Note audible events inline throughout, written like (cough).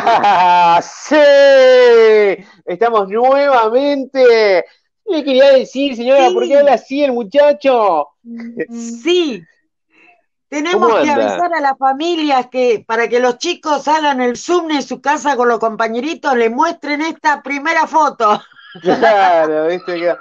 (laughs) ¡Sí! Estamos nuevamente. Le quería decir, señora, ¿por qué habla así el muchacho? Mm, sí. Tenemos que avisar a las familias que para que los chicos hagan el Zoom en su casa con los compañeritos, le muestren esta primera foto. Claro, viste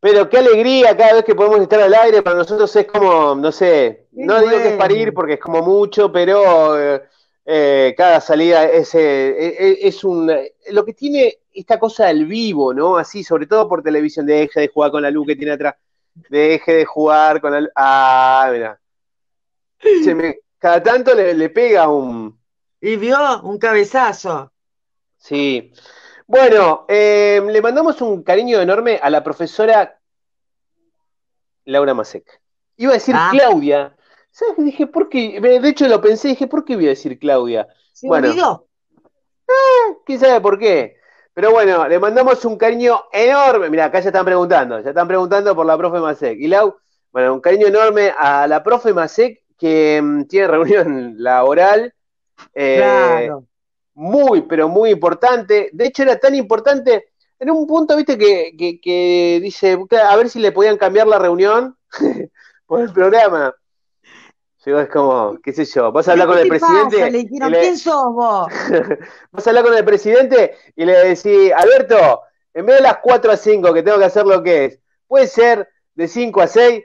Pero qué alegría cada vez que podemos estar al aire, para nosotros es como, no sé, no digo que es parir porque es como mucho, pero eh, eh, cada salida es, eh, eh, es, un... Lo que tiene esta cosa del vivo, ¿no? Así, sobre todo por televisión, deje de jugar con la luz que tiene atrás, deje de jugar con la luz... Ah, mira. cada tanto le, pega un... Y vio un cabezazo. Sí. Bueno, le mandamos un cariño enorme a la profesora Laura Masek. Iba a decir ah. Claudia, ¿Sabes? Dije, ¿por qué? De hecho lo pensé, dije, ¿por qué voy a decir Claudia? ¿Se bueno, olvidó? Ah, ¿Quién sabe por qué? Pero bueno, le mandamos un cariño enorme. Mira, acá ya están preguntando, ya están preguntando por la profe Masek. Y Lau, bueno, un cariño enorme a la profe Masek que mm, tiene reunión (laughs) laboral. Eh, claro. Muy, pero muy importante. De hecho, era tan importante. En un punto, viste, que, que, que dice, a ver si le podían cambiar la reunión (laughs) por el programa es como, qué sé yo, vas a hablar con el presidente. Le dijeron, ¿quién sos vos? (laughs) vas a hablar con el presidente y le decís, Alberto, en vez de las 4 a 5 que tengo que hacer lo que es, puede ser de 5 a 6.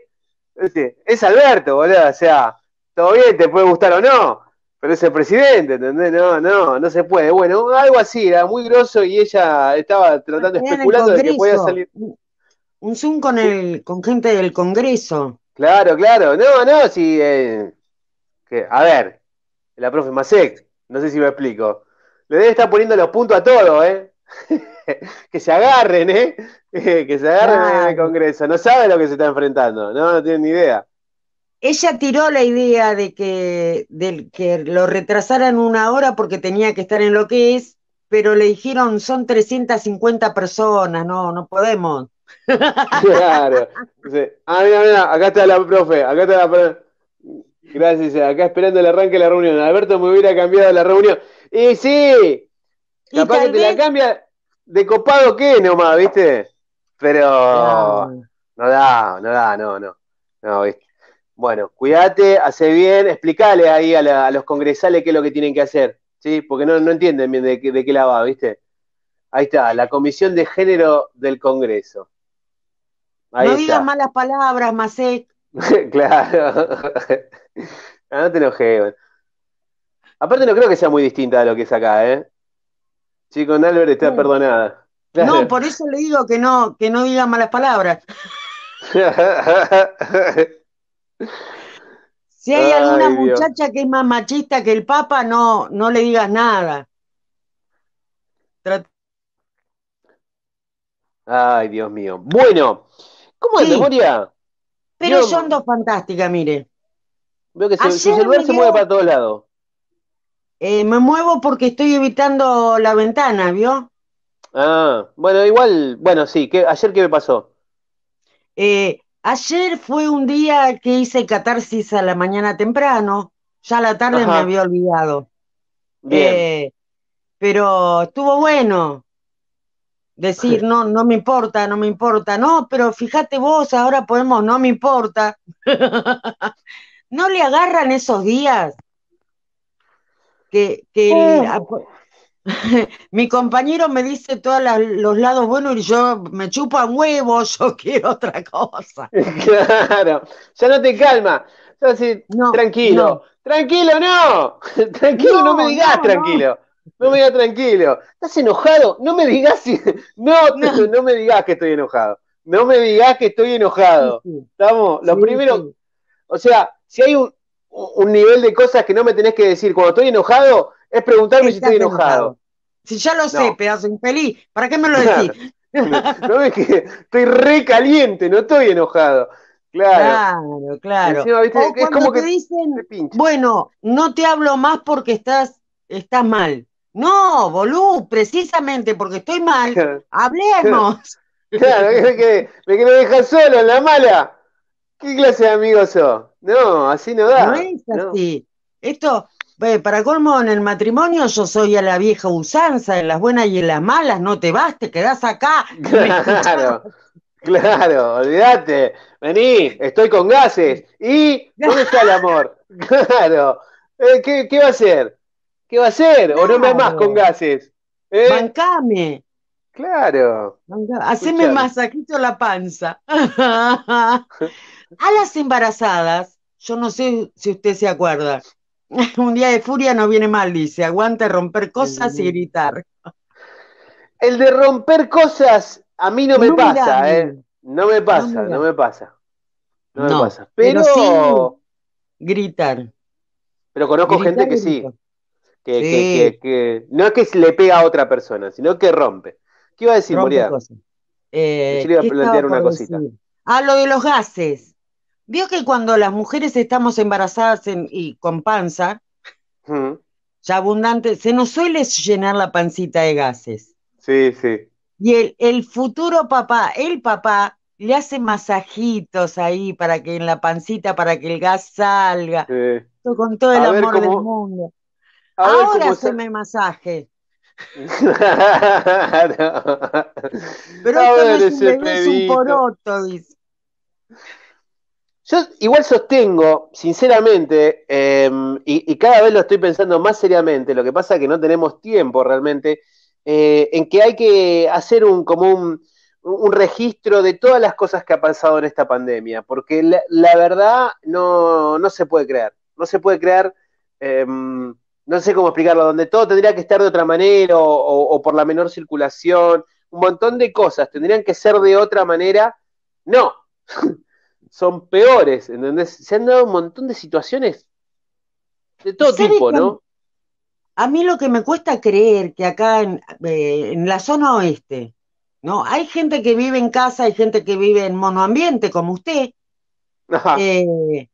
Este, es Alberto, boludo, o sea, todo bien, te puede gustar o no, pero es el presidente, ¿entendés? No, no, no se puede. Bueno, algo así, era muy grosso y ella estaba tratando, especulando de que podía salir. Un Zoom con, el, con gente del Congreso. Claro, claro. No, no, sí. Eh, a ver, la profe Masek, no sé si me explico. Le debe estar poniendo los puntos a todo, ¿eh? (laughs) que se agarren, ¿eh? (laughs) que se agarren el Congreso. No sabe lo que se está enfrentando, no, no ni idea. Ella tiró la idea de que, de que lo retrasaran una hora porque tenía que estar en lo que es, pero le dijeron son 350 personas, no, no podemos. (laughs) Claro. Ah, mira, mira, acá está la profe, acá está la profe. Gracias, acá esperando el arranque de la reunión. Alberto me hubiera cambiado la reunión. Y sí, capaz y que te la cambia de copado que nomás, ¿viste? Pero no. da, no da, no, no. No, ¿viste? Bueno, cuídate, hace bien, explicale ahí a, los congresales qué es lo que tienen que hacer, ¿sí? Porque no, entienden bien de, de qué la va, ¿viste? Ahí está, la Comisión de Género del Congreso no digas malas palabras, Macé. (laughs) claro. (laughs) Ah, no, te enojes. Aparte no creo que sea muy distinta a lo que es acá, ¿eh? Chico, con está perdonada. No, (laughs) por eso le digo que no, que no malas palabras. si hay alguna muchacha que es más machista que el Papa, no, no le digas nada. Ay, Dios mío. Bueno, ¿Cómo de memoria? Pero Yo, son dos fantásticas, mire. Veo que se, su celular se mueve para todos lados. Eh, me muevo porque estoy evitando la ventana, ¿vio? Ah, bueno, igual, bueno, sí, ¿qué, ayer qué me pasó. Eh, ayer fue un día que hice catarsis a la mañana temprano, ya a la tarde me había olvidado. Bien. Eh, pero estuvo bueno decir, no, no me importa, no me importa, no, pero fíjate vos, ahora podemos, no me importa. (laughs) no le agarran esos días que, que (laughs) mi compañero me dice todos los lados buenos y yo me chupa huevos, (laughs) yo quiero otra cosa. Claro, ya no te calma, no, tranquilo, tranquilo no, tranquilo no me digas tranquilo. No me digas tranquilo. ¿Estás enojado? No me digas si... (laughs) no, no. me digas que estoy enojado. No me digas que estoy enojado. Estamos, lo primero, o sea, si hay un, nivel de cosas que no me tenés que decir cuando estoy enojado, es preguntarme si estoy enojado. Si ya lo sé, pedazo infeliz, ¿para qué me lo decís? (laughs) no es que estoy re caliente, no estoy enojado. Claro, claro. es como te que dicen, bueno, no te hablo más porque estás, estás mal. No, boludo, precisamente porque estoy mal. Hablemos. Claro, me que, me solo en la mala. ¿Qué clase de amigo sos? No, así no da. No es así. Esto, eh, para colmo, en el matrimonio yo soy a la vieja usanza, en las buenas y en las malas, no te vas, te quedás acá. (laughs) Claro, claro, olvídate. Vení, estoy con gases. ¿Y dónde está el amor? (laughs) Claro. Eh, ¿Qué, qué va a ser? ¿Qué va a hacer? O no me más con gases. ¿eh? Bancame. Claro. Haceme masajito la panza. (laughs) a las embarazadas, yo no sé si usted se acuerda, (laughs) un día de furia no viene mal, dice, aguante romper cosas y gritar. El de romper cosas a mí no me pasa, ¿eh? No me pasa, no, me pasa. No, me pasa. Pero, gritar. Pero conozco gente que sí. Que, que, que, no es que le pega a otra persona, sino que rompe. ¿Qué iba a decir, Moriarty? Eh, Yo le iba a plantear una cosita. Ah, lo de los gases. Vio que cuando las mujeres estamos embarazadas y con panza, ya abundante, se nos suele llenar la pancita de gases. Sí, sí. Y el, futuro papá, el papá, le hace masajitos ahí para que en la pancita, para que el gas salga. Con todo el amor del mundo. Ahora, se me masaje. (laughs) Pero Ahora esto no es, un es poroto, dice. Yo igual sostengo, sinceramente, em, y, cada vez lo estoy pensando más seriamente, lo que pasa es que no tenemos tiempo realmente, eh, en que hay que hacer un, como un, registro de todas las cosas que ha pasado en esta pandemia, porque la, verdad no, se puede creer, no se puede creer. Em, no sé cómo explicarlo, donde todo tendría que estar de otra manera o, por la menor circulación, un montón de cosas tendrían que ser de otra manera. No, (laughs) son peores, ¿entendés? Se han dado un montón de situaciones de todo tipo, ¿no? A mí lo que me cuesta creer que acá eh, en, la zona oeste, ¿no? Hay gente que vive en casa, hay gente que vive en monoambiente, como usted, eh,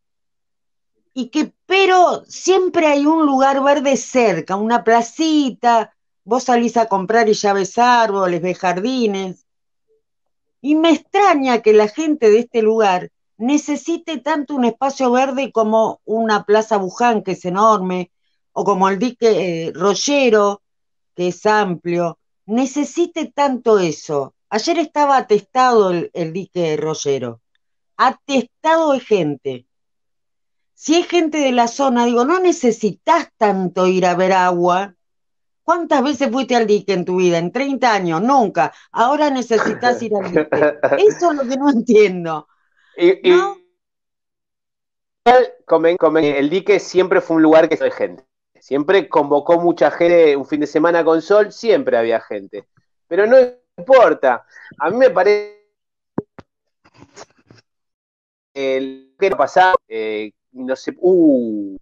y que, pero siempre hay un lugar verde cerca, una placita, vos salís a comprar y ya ves árboles, ves jardines. Y me extraña que la gente de este lugar necesite tanto un espacio verde como una plaza Buján, que es enorme, o como el dique eh, Rollero, que es amplio. Necesite tanto eso. Ayer estaba atestado el, el dique Rollero, atestado de gente si hay gente de la zona, digo, no necesitas tanto ir a ver agua. ¿Cuántas veces fuiste al dique en tu vida? En 30 años, nunca. Ahora necesitas ir al dique. (laughs) Eso es lo que no entiendo. el dique siempre fue un lugar que había gente. Siempre convocó mucha gente un fin de semana con sol, siempre había gente. Pero no importa. A mí me parece el que no pasaba, eh, no sé, ¡uh!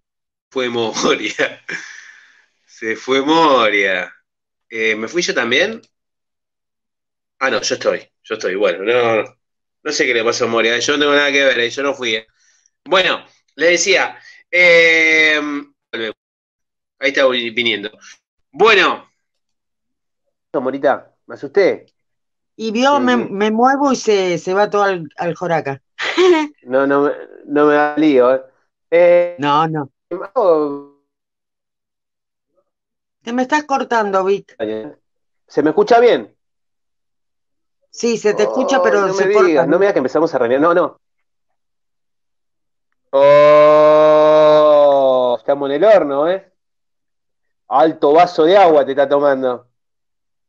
fue Moria. (laughs) Se fue Moria. Eh, ¿Me fui yo también? Ah, no, yo estoy. Yo estoy. Bueno, no, no sé qué le pasó a Moria. Eh, yo no tengo nada que ver. Eh, yo no fui. Bueno, le decía. ahí está viniendo. Bueno. Morita, me asusté. Y vio, me, muevo y se, va todo al, al joraca. (laughs) no, no, no me da lío. Eh, no, no. Te me estás cortando, Vic. ¿Se me escucha bien? Sí, se te escucha, pero no se me no me digas que empezamos a reñir. No, no. Oh, estamos en el horno, ¿eh? Alto vaso de agua te está tomando.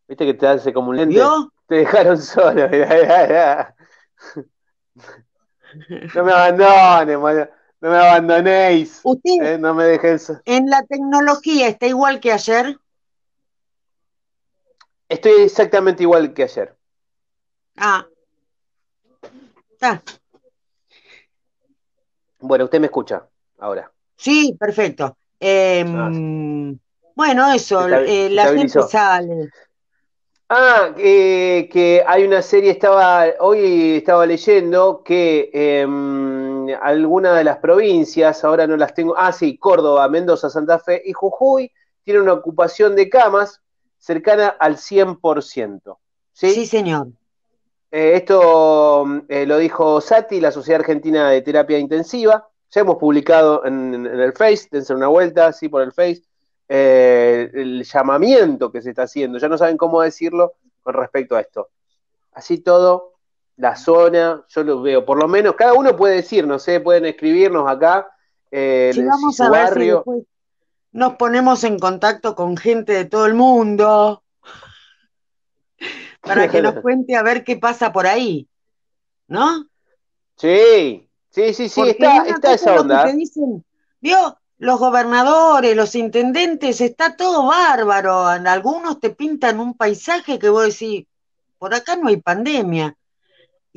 ¿Viste que te hace como un lente? Te dejaron solo, (laughs) No me abandones, no me abandonéis. Usted, eh, no me dejen. En la tecnología está igual que ayer. Estoy exactamente igual que ayer. Ah. Está. Bueno, usted me escucha ahora. Sí, perfecto. Em, ah. Bueno, eso, eh, la gente sale. Ah, que hay una serie, estaba, hoy estaba leyendo que em, algunas alguna de las provincias, ahora no las tengo, ah sí, Córdoba, Mendoza, Santa Fe y Jujuy, tienen una ocupación de camas cercana al 100%. Sí, señor. Eh, esto eh, lo dijo Sati, la Sociedad Argentina de Terapia Intensiva. Ya hemos publicado en, el Face, dense una vuelta, sí, por el Face, eh, el llamamiento que se está haciendo. Ya no saben cómo decirlo con respecto a esto. Así todo, la zona, yo lo veo. Por lo menos cada uno puede decir, no sé, pueden escribirnos acá. Eh, vamos a barrio. nos ponemos en contacto con gente de todo el mundo para que nos (laughs) cuente a ver qué pasa por ahí, ¿no? Sí, sí, sí, sí, está, está esa onda. Vio, los gobernadores, los intendentes, está todo bárbaro. Algunos te pintan un paisaje que vos decís, por acá no hay pandemia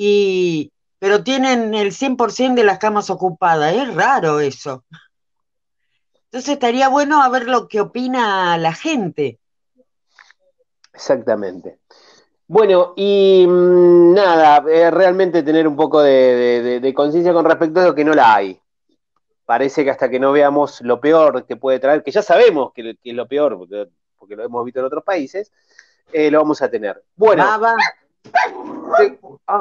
y, pero tienen el 100% de las camas ocupadas. Es raro eso. Entonces estaría bueno a ver lo que opina la gente. Exactamente. Bueno, y mm, nada, eh, realmente tener un poco de, conciencia con respecto a lo que no la hay. Parece que hasta que no veamos lo peor que puede traer, que ya sabemos que, es lo peor, porque, lo hemos visto en otros países, eh, lo vamos a tener. Bueno. Ah,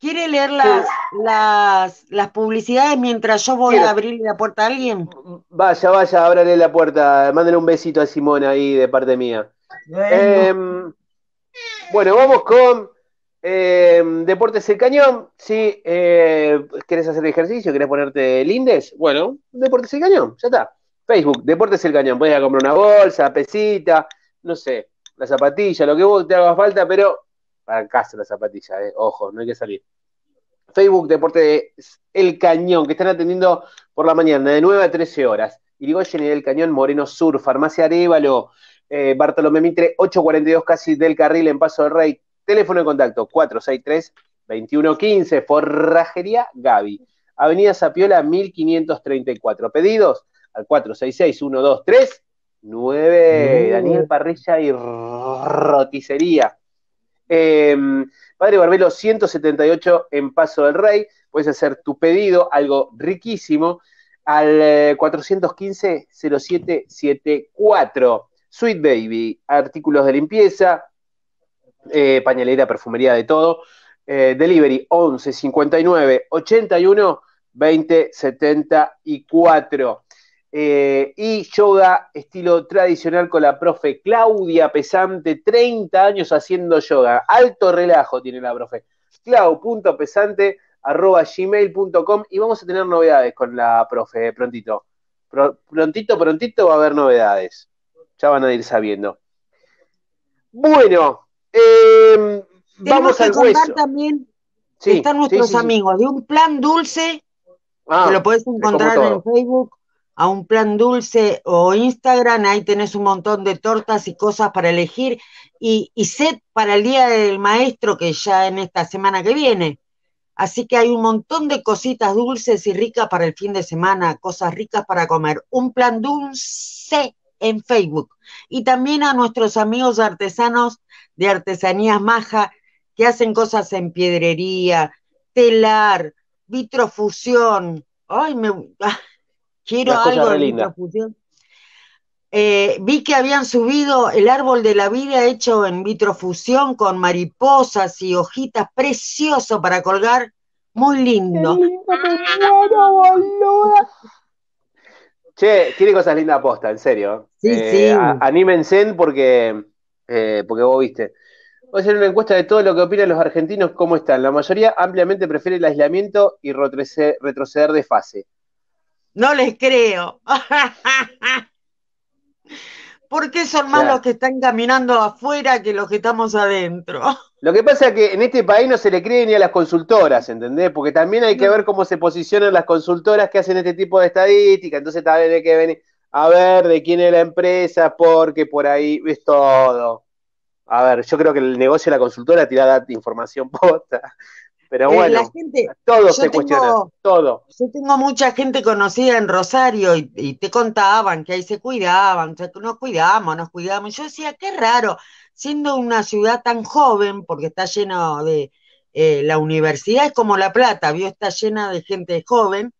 ¿Quiere, leer, las, publicidades mientras yo voy a abrirle la puerta a alguien? Vaya, vaya, ábrale la puerta. Mándale un besito a Simón ahí de parte mía. Bueno, em, vamos con em, Deportes El Cañón. sí eh, querés hacer ejercicio, ¿Quieres ponerte lindes, bueno, Deportes El Cañón, ya está. Facebook, Deportes El Cañón. Podés ir a comprar una bolsa, pesita, no sé, la zapatilla, lo que vos te haga falta, pero para casa la zapatilla, eh, ojo, no hay que salir. Facebook Deporte de El Cañón, que están atendiendo por la mañana, de 9 a 13 horas. Irigoyen y del Cañón, Moreno Sur, Farmacia Arevalo, eh, Bartolomé Mitre, 842 casi del carril en Paso del Rey. Teléfono de contacto 463-2115, Forrajería Gaby, Avenida Zapiola 1534. Pedidos al 466-123 9. Daniel Parrilla y Roticería. Em, Padre Barbelo 178 en Paso del Rey. Puedes hacer tu pedido, algo riquísimo, al 415-0774. Eh, Sweet Baby, artículos de limpieza, eh, pañalera, perfumería, de todo. Eh, delivery 11 59 81 20 74. Eh, y yoga estilo tradicional con la profe Claudia Pesante, 30 años haciendo yoga. Alto relajo tiene la profe. gmail.com y vamos a tener novedades con la profe eh, prontito. prontito, prontito va a haber novedades. Ya van a ir sabiendo. Bueno, em, vamos a al hueso. también sí, están nuestros amigos de un plan dulce ah, que lo puedes encontrar en Facebook a un plan dulce o Instagram, ahí tenés un montón de tortas y cosas para elegir. Y, y set para el Día del Maestro, que ya en esta semana que viene. Así que hay un montón de cositas dulces y ricas para el fin de semana, cosas ricas para comer. Un plan dulce en Facebook. Y también a nuestros amigos artesanos de Artesanías Maja, que hacen cosas en piedrería, telar, vitrofusión. Ay, me, Quiero algo de eh, vi que habían subido el árbol de la vida hecho en vitrofusión con mariposas y hojitas, precioso para colgar, muy lindo. Che, tiene cosas lindas aposta, en serio. Sí, eh, sí. anímense porque, eh, porque vos viste. Voy a hacer una encuesta de todo lo que opinan los argentinos, cómo están. La mayoría ampliamente prefiere el aislamiento y retroceder de fase. No les creo. (laughs) ¿Por qué son más los que están caminando afuera que los que estamos adentro? (laughs) Lo que pasa es que en este país no se le cree ni a las consultoras, ¿entendés? Porque también hay que ver cómo se posicionan las consultoras que hacen este tipo de estadística. Entonces también hay que venir a ver de quién es la empresa, porque por ahí es todo. A ver, yo creo que el negocio de la consultora tira información (laughs) posta. Pero eh, bueno, todo se cuestiona, todo. Yo tengo mucha gente conocida en Rosario y, te contaban que ahí se cuidaban, nos cuidamos, nos cuidamos. Yo decía, qué raro, siendo una ciudad tan joven, porque está llena de... Eh, la universidad es como La Plata, ¿vio? Está llena de gente joven.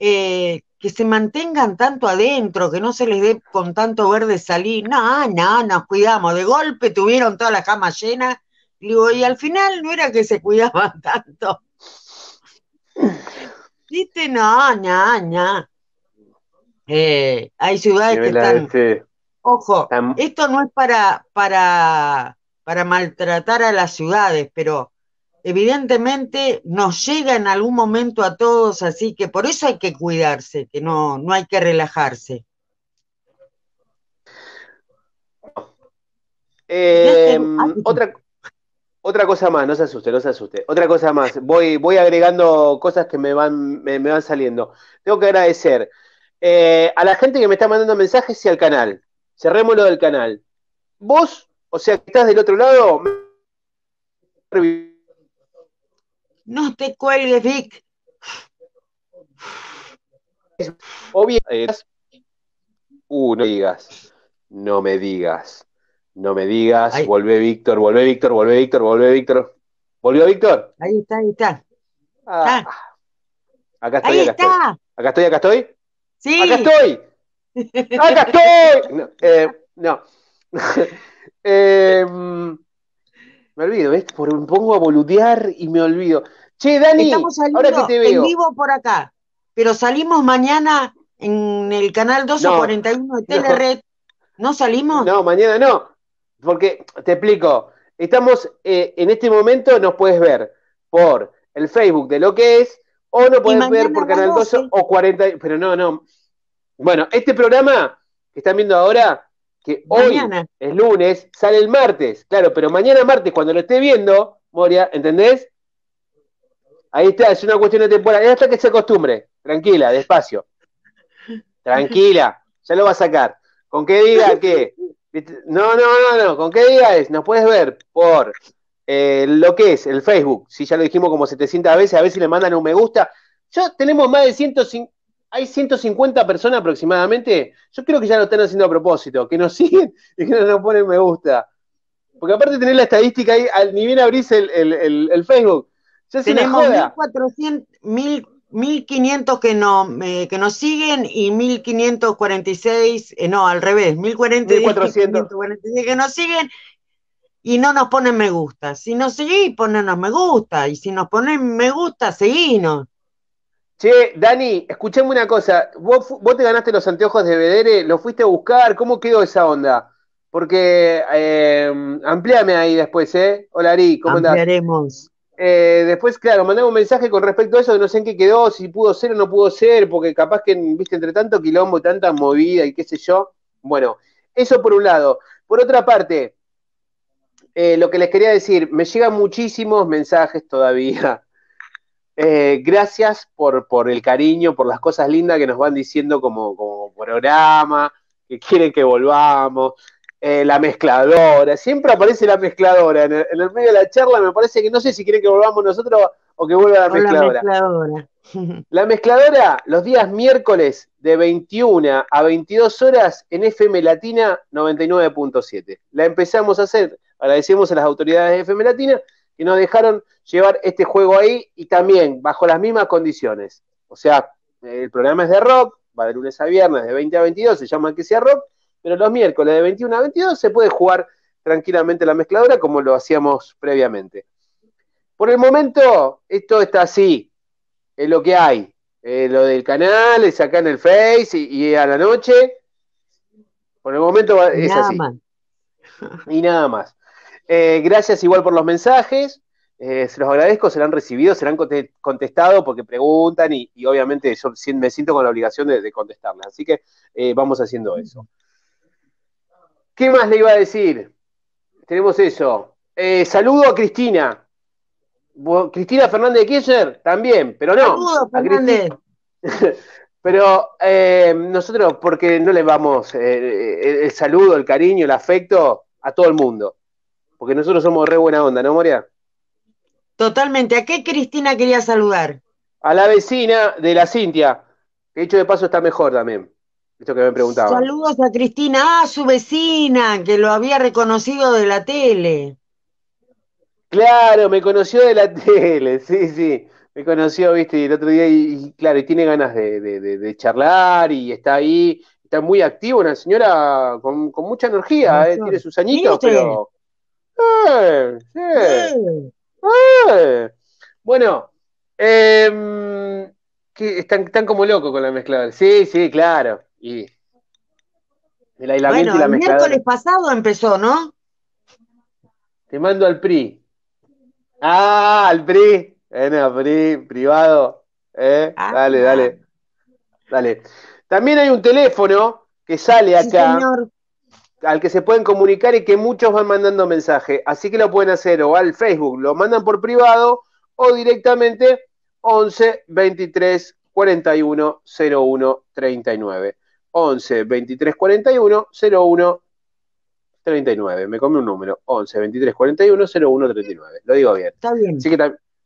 Eh, que se mantengan tanto adentro, que no se les dé con tanto verde salir. No, no, nos cuidamos. De golpe tuvieron toda la cama llena y al final no era que se cuidaban (laughs) tanto. Viste, no, eh, hay ciudades que están. Ojo, esto no es para, para, maltratar a las ciudades, pero evidentemente nos llega en algún momento a todos, así que por eso hay que cuidarse, que no, no hay que relajarse. Eh, otra, otra cosa más, no se asuste, no se asuste. Otra cosa más, voy, voy agregando cosas que me van, me, van saliendo. Tengo que agradecer eh, a la gente que me está mandando mensajes y al canal. Cerremos lo del canal. Vos, o sea, que estás del otro lado. No te cuelgues, Vic. Obvio. Uh, eh, no digas. No me digas. No me digas, volvé Víctor, volvé Víctor, volvé Víctor, volvé Víctor. ¿Volvió Víctor? Ahí está, ahí está. Ah, Acá estoy, ahí acá está. estoy. Acá estoy, acá estoy. Sí. Acá estoy. Acá estoy. No. Eh, (laughs) em, me olvido, ¿ves? Me pongo a boludear y me olvido. Che, Dani, Estamos saliendo ahora que te veo. en vivo por acá, pero salimos mañana en el canal 1241 de Telered. ¿No salimos? No, mañana no porque te explico, estamos eh, en este momento, nos puedes ver por el Facebook de lo que es, o no puedes ver por Canal 12 o 40, pero no, no. Bueno, este programa que están viendo ahora, que hoy es lunes, sale el martes, claro, pero mañana martes, cuando lo esté viendo, Moria, ¿entendés? Ahí está, es una cuestión de temporada, hasta que se acostumbre, tranquila, despacio. Tranquila, ya lo va a sacar. Con que diga que no, no, no, no. ¿Con qué día es? Nos puedes ver por eh, lo que es el Facebook. Si ya lo dijimos como 700 veces, a ver si le mandan un me gusta. Ya tenemos más de 150. Hay 150 personas aproximadamente. Yo creo que ya lo están haciendo a propósito. Que nos (laughs) siguen y que nos ponen me gusta. Porque aparte de tener la estadística ahí, ni bien abrís el, Facebook. Ya se tenemos 1400, 1.500 que, no, eh, que nos siguen y 1.546, eh, no, al revés, 1.446 que nos siguen y no nos ponen me gusta. Si nos seguís, ponenos me gusta. Y si nos ponen me gusta, seguinos. Che, Dani, escuchame una cosa. ¿Vos, te ganaste los anteojos de Vedere, lo fuiste a buscar? ¿Cómo quedó esa onda? Porque eh, amplíame ahí después, ¿eh? Hola, Ari, ¿cómo andás? Ampliaremos. Eh, después, claro, mandé un mensaje con respecto a eso, no sé en qué quedó, si pudo ser o no pudo ser, porque capaz que, viste, entre tanto quilombo, tanta movida y qué sé yo. Bueno, eso por un lado. Por otra parte, eh, lo que les quería decir, me llegan muchísimos mensajes todavía. (laughs) Eh, gracias por, el cariño, por las cosas lindas que nos van diciendo como, como programa, que quieren que volvamos. Eh, la mezcladora, siempre aparece la mezcladora. En el, medio de la charla me parece que no sé si quieren que volvamos nosotros o que vuelva la mezcladora. La mezcladora. (laughs) La mezcladora, los días miércoles de 21 a 22 horas en FM Latina 99.7. La empezamos a hacer, agradecemos a las autoridades de FM Latina que nos dejaron llevar este juego ahí y también bajo las mismas condiciones. O sea, el programa es de rock, va de lunes a viernes de 20 a 22, se llama Que sea rock, pero los miércoles de 21 a 22 se puede jugar tranquilamente la mezcladora como lo hacíamos previamente. Por el momento, esto está así, es lo que hay. Eh, lo del canal es acá en el Face y, a la noche. Por el momento es así. Y nada más. Eh, gracias igual por los mensajes. Eh, se los agradezco, serán recibidos, serán contestados porque preguntan y, obviamente yo me siento con la obligación de, de contestarles. Así que vamos haciendo eso. ¿Qué más le iba a decir? Tenemos eso. Eh, saludo a Cristina. Cristina Fernández de también, pero no. Saludo, Fernández. (laughs) pero eh, nosotros, porque no le vamos eh, eh, el, saludo, el cariño, el afecto a todo el mundo. Porque nosotros somos re buena onda, ¿no, Moria? Totalmente. ¿A qué Cristina quería saludar? A la vecina de la Cintia, que hecho de paso está mejor también que me preguntaba. Saludos a Cristina, a ah, su vecina, que lo había reconocido de la tele. Claro, me conoció de la (laughs) tele, sí, sí. Me conoció, viste, el otro día, y, claro, y tiene ganas de, charlar y está ahí, está muy activo, una señora con, mucha energía, eh, tiene sus añitos, pero. Eh, eh. bueno, em, que están, como locos con la mezcla Sí, sí, claro. Y el aislamiento y la El miércoles pasado empezó, ¿no? Te mando al PRI. Ah, al PRI. el PRI, privado. Eh, ah. dale, dale. Dale. También hay un teléfono que sale acá. al que se pueden comunicar y que muchos van mandando mensaje. Así que lo pueden hacer o al Facebook, lo mandan por privado o directamente 11 23 41 01 39. 11 23 41 01 39. Me comí un número. 11 23 41 01 39. Lo digo bien. Está bien. Así que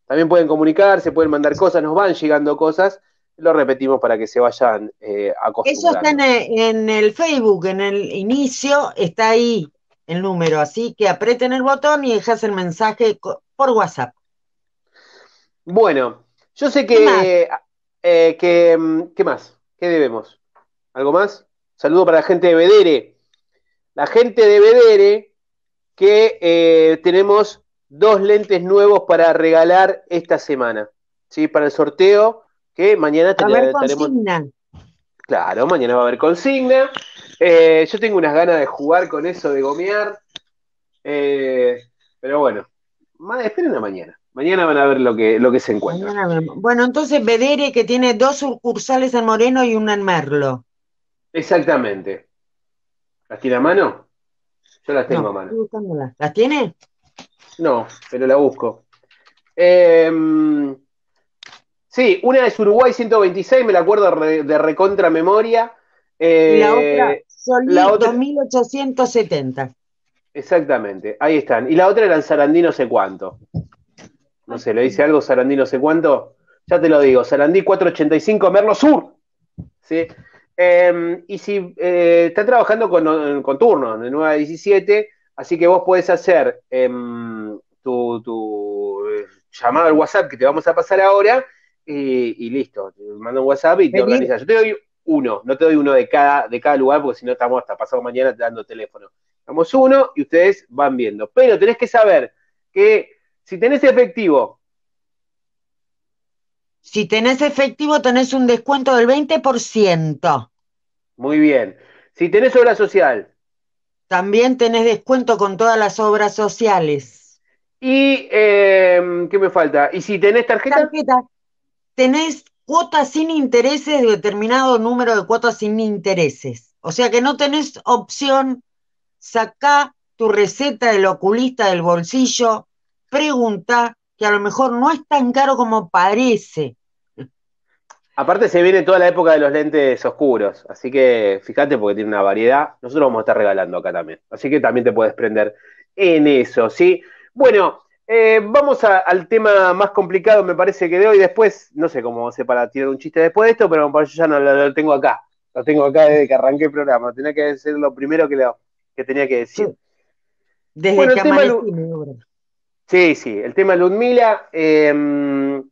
también pueden comunicarse, pueden mandar cosas, nos van llegando cosas. Lo repetimos para que se vayan eh, Eso está en el, Facebook, en el inicio, está ahí el número. Así que aprieten el botón y dejas el mensaje por WhatsApp. Bueno, yo sé que. Eh, que, mm, ¿Qué más? ¿Qué debemos? ¿Algo más? Saludo para la gente de Bedere. La gente de Bedere que eh, tenemos dos lentes nuevos para regalar esta semana, ¿sí? Para el sorteo, que mañana tenemos... Consigna. Claro, mañana va a haber consigna. Eh, yo tengo unas ganas de jugar con eso, de gomear. Eh, pero bueno, esperen a mañana. Mañana van a ver lo que, lo que se encuentra. Bueno, entonces Bedere que tiene dos sucursales en Moreno y una en Merlo. Exactamente. ¿Las tiene a mano? Yo las tengo a mano. ¿Las tiene? No, pero la busco. Em, sí, una es Uruguay 126, me la acuerdo de recontra memoria. Eh, la otra, Solís 2870. Exactamente, ahí están. Y la otra era en Sarandí no sé cuánto. No sé, ¿le dice algo Sarandí no sé cuánto? Ya te lo digo, Sarandí 485 Merlo Sur. ¿Sí? Em, y si eh, está trabajando con, eh, turno de 9 a 17, así que vos puedes hacer em, tu, tu eh, llamado al WhatsApp que te vamos a pasar ahora y, listo. Te mando un WhatsApp y te organizas. Yo te doy uno, no te doy uno de cada, de cada lugar porque si no estamos hasta pasado mañana dando teléfono. Damos uno y ustedes van viendo. Pero tenés que saber que si tenés efectivo si tenés efectivo, tenés un descuento del 20%. Muy bien. Si tenés obra social. También tenés descuento con todas las obras sociales. Y, eh, ¿qué me falta? ¿Y si tenés tarjeta? Tarjeta. Tenés cuotas sin intereses, de determinado número de cuotas sin intereses. O sea que no tenés opción, sacá tu receta del oculista del bolsillo, pregunta que a lo mejor no es tan caro como parece. Aparte se viene toda la época de los lentes oscuros, así que fíjate porque tiene una variedad. Nosotros vamos a estar regalando acá también, así que también te puedes prender en eso, ¿sí? Bueno, eh, vamos al tema más complicado, me parece que de hoy. Después, no sé cómo se para tirar un chiste después de esto, pero yo ya no lo, tengo acá. Lo tengo acá desde que arranqué el programa. Tenía que ser lo primero que, que tenía que decir. Desde que el Sí, sí, el tema de Ludmila em,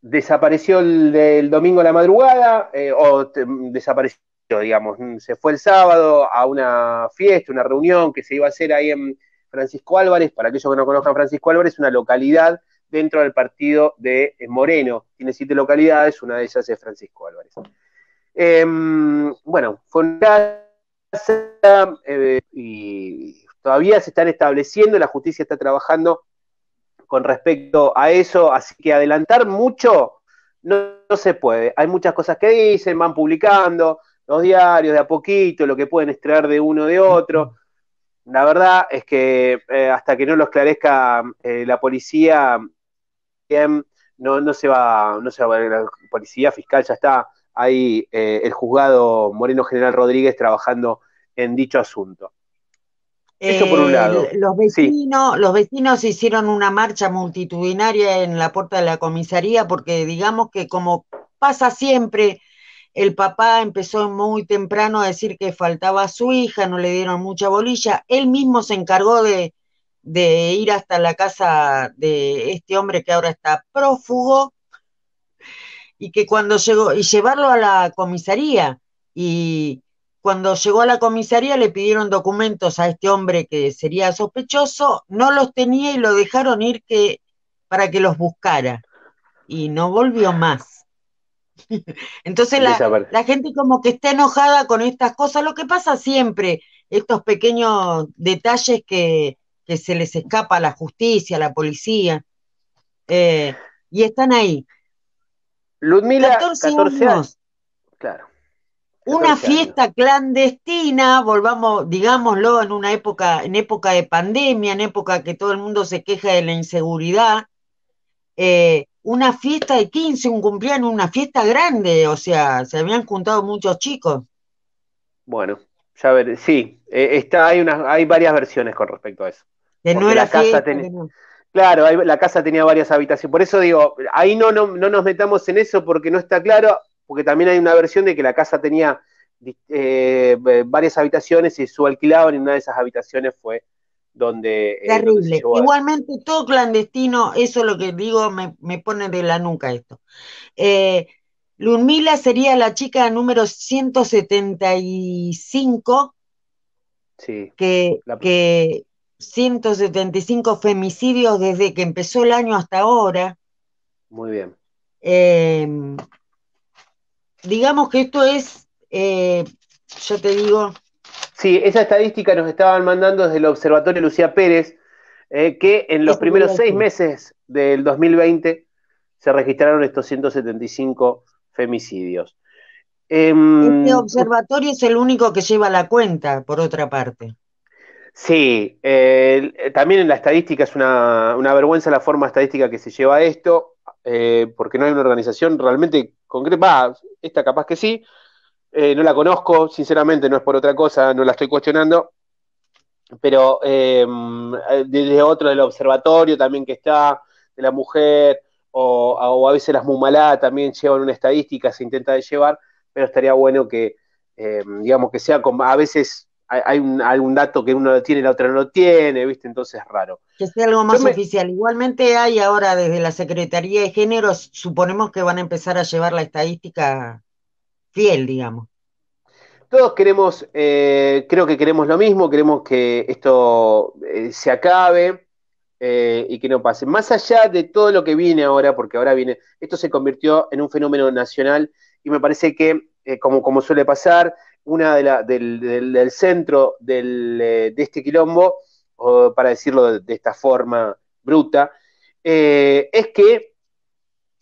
desapareció el, domingo a la madrugada, eh, o desapareció, digamos, se fue el sábado a una fiesta, una reunión que se iba a hacer ahí en Francisco Álvarez, para aquellos que no conozcan Francisco Álvarez, una localidad dentro del partido de eh, Moreno, tiene siete localidades, una de ellas es Francisco Álvarez. Em, bueno, fue una casa eh, y todavía se están estableciendo, la justicia está trabajando con respecto a eso, así que adelantar mucho no, se puede. Hay muchas cosas que dicen, van publicando los diarios de a poquito, lo que pueden extraer de uno de otro. La verdad es que eh, hasta que no lo esclarezca eh, la policía, no, se va, a la policía fiscal, ya está ahí eh, el juzgado Moreno General Rodríguez trabajando en dicho asunto por un eh, lado. los, vecinos, hicieron una marcha multitudinaria en la puerta de la comisaría porque digamos que como pasa siempre, el papá empezó muy temprano a decir que faltaba a su hija, no le dieron mucha bolilla, él mismo se encargó de, de ir hasta la casa de este hombre que ahora está prófugo y que cuando llegó y llevarlo a la comisaría y cuando llegó a la comisaría le pidieron documentos a este hombre que sería sospechoso, no los tenía y lo dejaron ir que, para que los buscara. Y no volvió más. (laughs) Entonces la, gente como que está enojada con estas cosas, lo que pasa siempre, estos pequeños detalles que, se les escapa a la justicia, a la policía, eh, y están ahí. Ludmila, 14, 14 años. Claro. Una fiesta clandestina, volvamos, digámoslo, en una época, en época de pandemia, en época que todo el mundo se queja de la inseguridad, eh, una fiesta de 15, un cumpleaños, una fiesta grande, o sea, se habían juntado muchos chicos. Bueno, ya ver, sí, eh, está, hay, una, hay varias versiones con respecto a eso. Que no era Claro, la casa tenía varias habitaciones. Por eso digo, ahí no, no nos metamos en eso porque no está claro porque también hay una versión de que la casa tenía eh, varias habitaciones y su alquilado en una de esas habitaciones fue donde... Eh, Terrible. Igualmente todo clandestino, eso es lo que digo, me, pone de la nuca esto. Eh, sería la chica número 175. Sí. Que, que 175 femicidios desde que empezó el año hasta ahora. Muy bien. Eh, digamos que esto es, eh, yo te digo. Sí, esa estadística nos estaban mandando desde el Observatorio Lucía Pérez, eh, que en los primeros seis meses del 2020 se registraron estos 175 femicidios. este em, observatorio es el único que lleva la cuenta, por otra parte. Sí, eh, también en la estadística es una, vergüenza la forma estadística que se lleva esto, eh, porque no hay una organización realmente concreta, esta capaz que sí, eh, no la conozco, sinceramente no es por otra cosa, no la estoy cuestionando, pero desde mm, otro del observatorio también que está, de la mujer, o, a veces las mumalá también llevan una estadística, se intenta de llevar, pero estaría bueno que, digamos, que sea como a veces hay, algún dato que uno lo tiene y la otra no lo tiene, ¿viste? Entonces es raro. Que sea algo más oficial. Igualmente hay ahora desde la Secretaría de Género, suponemos que van a empezar a llevar la estadística fiel, digamos. Todos queremos, eh, creo que queremos lo mismo, queremos que esto eh, se acabe eh, y que no pase. Más allá de todo lo que viene ahora, porque ahora viene, esto se convirtió en un fenómeno nacional y me parece que, como suele pasar, una de la, del, centro eh, de este quilombo, para decirlo de, esta forma bruta, eh, es que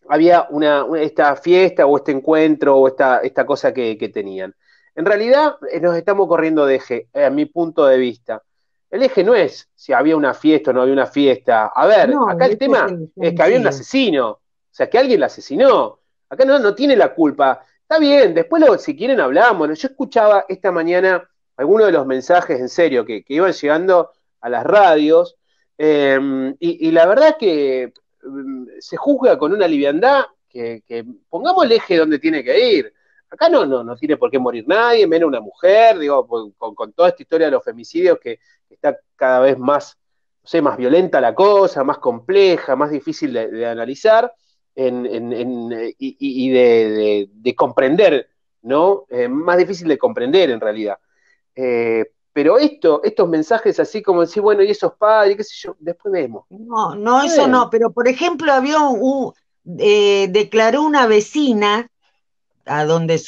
había una, esta fiesta o este encuentro o esta, esta cosa que, tenían. En realidad eh, nos estamos corriendo de eje, a mi punto de vista. El eje no es si había una fiesta o no había una fiesta. A ver, acá el este tema es que había un asesino, o sea, que alguien la asesinó. Acá no, no tiene la culpa Está bien, después si quieren hablamos. Yo escuchaba esta mañana algunos de los mensajes en serio que, iban llegando a las radios em, y, la verdad que em, se juzga con una liviandad que, pongamos el eje donde tiene que ir. Acá no, no, tiene por qué morir nadie, menos una mujer, digo, con, toda esta historia de los femicidios que está cada vez más, no sé, más violenta la cosa, más compleja, más difícil de analizar. Eh, y, de, comprender, ¿no? Eh, más difícil de comprender en realidad. Eh, pero esto, estos mensajes así como decir, bueno, y esos padres, qué sé yo, después vemos. No, no, eso no, pero por ejemplo, había un, declaró una vecina a donde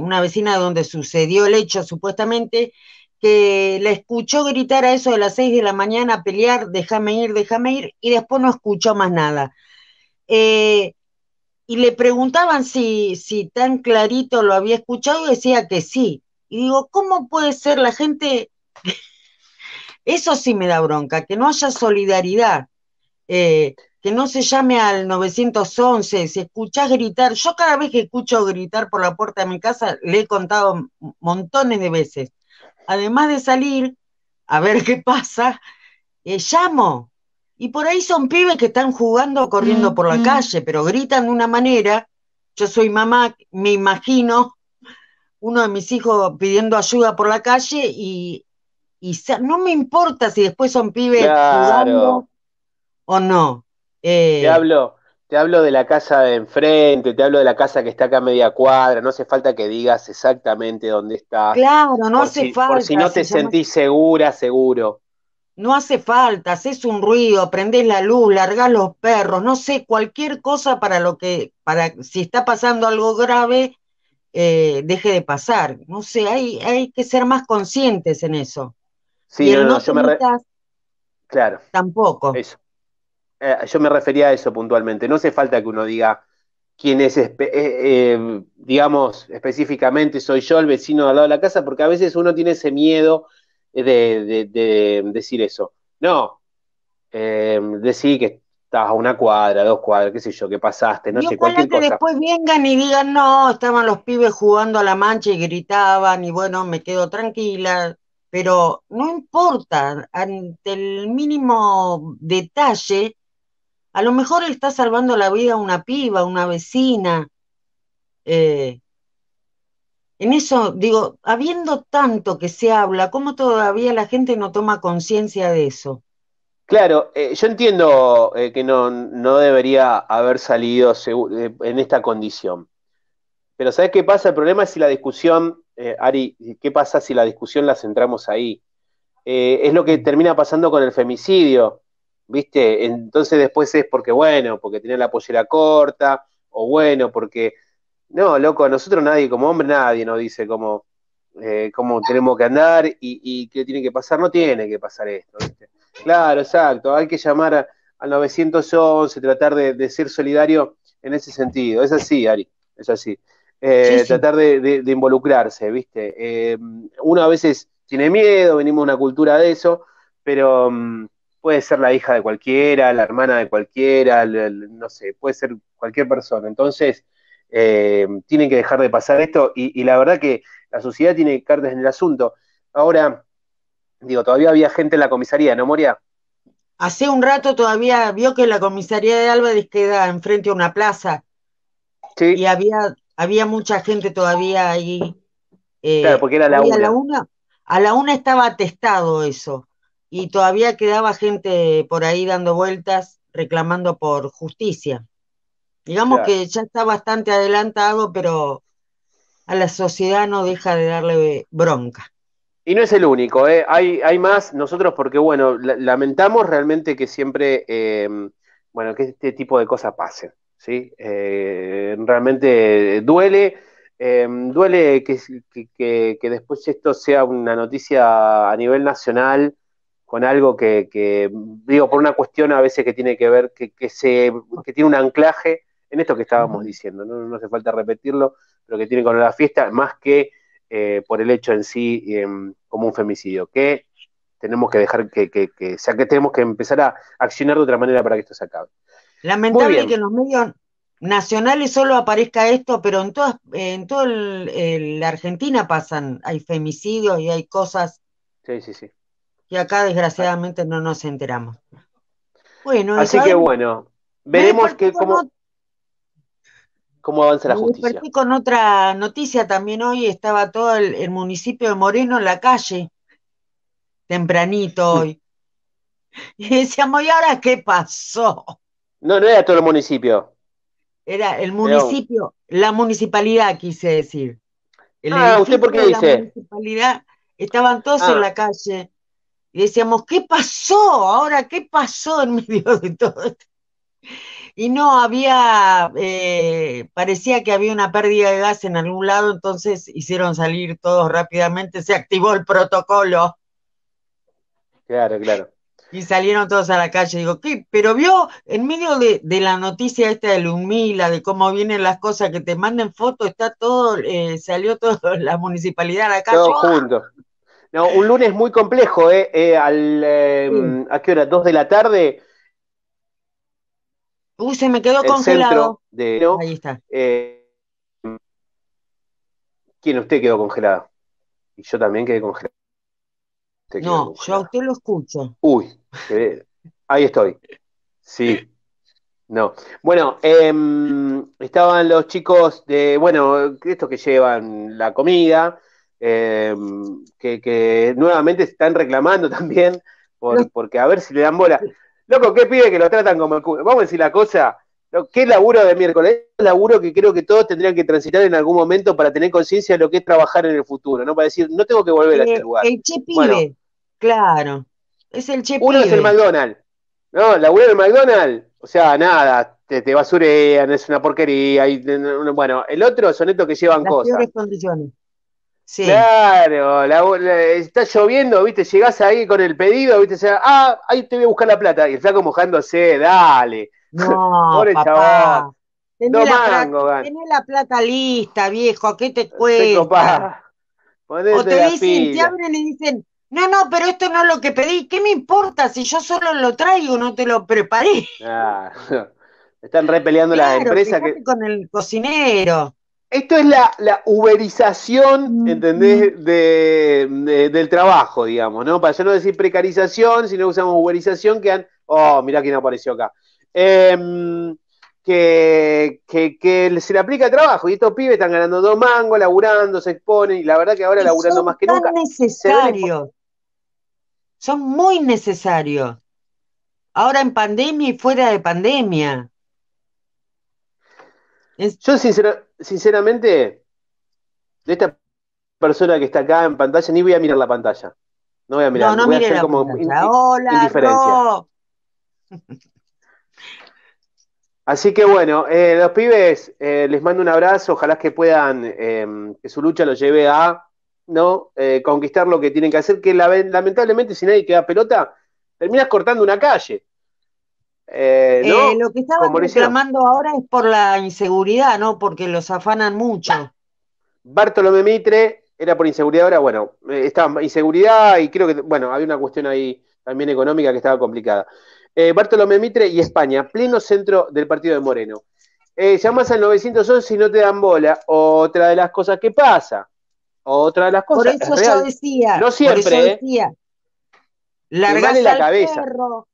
una vecina donde sucedió el hecho supuestamente que la escuchó gritar a eso de las seis de la mañana, pelear, déjame ir, déjame ir, y después no escuchó más nada. Eh, y le preguntaban si, tan clarito lo había escuchado y decía que sí. Y digo, ¿cómo puede ser la gente? (laughs) Eso sí me da bronca, que no haya solidaridad, eh, que no se llame al 911, si escuchás gritar, yo cada vez que escucho gritar por la puerta de mi casa, le he contado montones de veces. Además de salir a ver (laughs) qué pasa, eh, llamo, y por ahí son pibes que están jugando, corriendo por la calle, pero gritan de una manera. Yo soy mamá, me imagino uno de mis hijos pidiendo ayuda por la calle y, no me importa si después son pibes jugando o no. Eh, te, hablo, te hablo de la casa de enfrente, te hablo de la casa que está acá a media cuadra, no hace falta que digas exactamente dónde está. Claro, no hace falta. Por si no te sentís segura, seguro. No hace falta, haces un ruido, prendés la luz, largas los perros, no sé, cualquier cosa para lo que, para si está pasando algo grave, eh, deje de pasar. No sé, hay, hay que ser más conscientes en eso. Sí, no, no, yo me Claro. Tampoco. Eso. Eh, yo me refería a eso puntualmente. No hace falta que uno diga quién es, eh, digamos, específicamente soy yo el vecino al lado de la casa, porque a veces uno tiene ese miedo de, decir eso. No, eh, decí decir que estás a una cuadra, dos cuadras, qué sé yo, que pasaste, no sé, cualquier que después vengan y digan, no, estaban los pibes jugando a la mancha y gritaban, y bueno, me quedo tranquila, pero no importa, ante el mínimo detalle, a lo mejor él está salvando la vida a una piba, una vecina, eh, en eso digo, habiendo tanto que se habla, ¿cómo todavía la gente no toma conciencia de eso? Claro, eh, yo entiendo eh, que no, debería haber salido eh, en esta condición. Pero ¿sabes qué pasa? El problema es si la discusión, Ari, ¿qué pasa si la discusión la centramos ahí? es lo que termina pasando con el femicidio, ¿viste? Entonces después es porque, bueno, porque tenía la pollera corta, o bueno, porque no, loco, a nosotros nadie, como hombre, nadie nos dice cómo, eh, tenemos que andar y, qué tiene que pasar. No tiene que pasar esto. ¿viste? Claro, exacto. Hay que llamar al 911, tratar de, ser solidario en ese sentido. Es así, Ari, es así. Eh, tratar de, involucrarse, ¿viste? Eh, uno a veces tiene miedo, venimos de una cultura de eso, pero mm, puede ser la hija de cualquiera, la hermana de cualquiera, no sé, puede ser cualquier persona. Entonces, eh, tienen que dejar de pasar esto y, la verdad que la sociedad tiene cartas en el asunto. Ahora, digo, todavía había gente en la comisaría, ¿no, Moria? Hace un rato todavía vio que la comisaría de Álvarez queda enfrente a una plaza. Y había, había mucha gente todavía ahí. Eh, claro, porque era A la una. A la una estaba atestado eso. Y todavía quedaba gente por ahí dando vueltas reclamando por justicia. Digamos que ya está bastante adelantado, pero a la sociedad no deja de darle bronca. Y no es el único, ¿eh? hay, hay más nosotros porque, bueno, lamentamos realmente que siempre, eh, bueno, que este tipo de cosas pasen, ¿sí? Eh, realmente duele, duele que, que, después esto sea una noticia a nivel nacional con algo que, digo, por una cuestión a veces que tiene que ver, que, se, que tiene un anclaje en esto que estábamos diciendo, ¿no? hace falta repetirlo, lo que tiene con la fiesta, más que eh, por el hecho en sí em, como un femicidio, que tenemos que dejar que, sea, que tenemos que empezar a accionar de otra manera para que esto se acabe. Lamentable que en los medios nacionales solo aparezca esto, pero en todas, en toda la Argentina pasan, hay femicidios y hay cosas. Sí, sí, sí. Y acá desgraciadamente no nos enteramos. Bueno, así que bueno, veremos que como cómo avanza la justicia. con otra noticia también hoy, estaba todo el, municipio de Moreno en la calle, tempranito hoy. (laughs) y decíamos, ¿y ahora qué pasó? No, no era todo el municipio. Era el municipio, la municipalidad, quise decir. ah, ¿usted por qué dice? estaban todos en ah. la calle. Y decíamos, ¿qué pasó? Ahora, ¿qué pasó en medio de todo esto? y no había, eh, parecía que había una pérdida de gas en algún lado, entonces hicieron salir todos rápidamente, se activó el protocolo. Claro, claro. Y salieron todos a la calle. Digo, ¿qué? Pero vio, en medio de, la noticia esta de Lumila, de cómo vienen las cosas, que te manden fotos, está todo, eh, salió toda (laughs) la municipalidad a la calle. Todos juntos. No, un lunes muy complejo, ¿eh? eh al, ¿A qué hora? ¿Dos de la tarde? Uy, se me quedó congelado. Ahí está. Eh, ¿Quién usted quedó congelado? Y yo también quedé congelado. no, yo a usted lo escucho. Uy, ahí estoy. Sí. No. Bueno, em, estaban los chicos de, bueno, estos que llevan la comida, em, que, nuevamente están reclamando (laughs) también, porque a ver si le dan bola. Loco, qué pibe que lo tratan como Vamos a decir la cosa. Qué laburo de miércoles. Es laburo que creo que todos tendrían que transitar en algún momento para tener conciencia de lo que es trabajar en el futuro, ¿no? Para decir, no tengo que volver a eh, este lugar. El che pibe, claro. Es el che Uno es el McDonald's. No, laburo en el McDonald's. O sea, nada, te, basurean, es una porquería. bueno, el otro son estos que llevan cosas. Condiciones. Claro, la, está lloviendo, viste, llegás ahí con el pedido, viste, sea, ah, ahí te voy a buscar la plata. Y está flaco mojándose, dale. No, (laughs) Pobre chaval. Tenés, la plata, la plata lista, viejo, ¿qué te cuesta? O te dicen, te abren y dicen, no, no, pero esto no es lo que pedí, ¿qué me importa si yo solo lo traigo, no te lo preparé? (laughs) están repeleando peleando la empresa Que... Con el cocinero. Esto es la, uberización, mm. ¿entendés? del trabajo, digamos, ¿no? Para ya no decir precarización, sino que usamos uberización, que han... Oh, mirá quién apareció acá. Em, que, se le aplica trabajo. Y estos pibes están ganando dos mangos, laburando, se exponen, y la verdad que ahora laburando más que nunca. Son necesarios. Son muy necesarios. Ahora en pandemia y fuera de pandemia. Yo, sinceramente sinceramente, de esta persona que está acá en pantalla, ni voy a mirar la pantalla. No voy a mirar, no, no voy a hacer la como Hola, indiferencia. (laughs) Así que bueno, eh, los pibes, eh, les mando un abrazo, ojalá que puedan, em, que su lucha los lleve a ¿no? Eh, conquistar lo que tienen que hacer, que lamentablemente si nadie queda pelota, terminas cortando una calle. Eh, eh, lo que estaban reclamando ahora es por la inseguridad, ¿no? Porque los afanan mucho. Bartolomé Mitre era por inseguridad, ahora, bueno, eh, estaba inseguridad y creo que, bueno, había una cuestión ahí también económica que estaba complicada. Eh, Bartolomé Mitre y España, pleno centro del partido de Moreno. llamas al 911 y no te dan bola. Otra de las cosas que pasa. Otra de las cosas. Por eso yo decía. No siempre. Por eso decía, la cabeza. Perro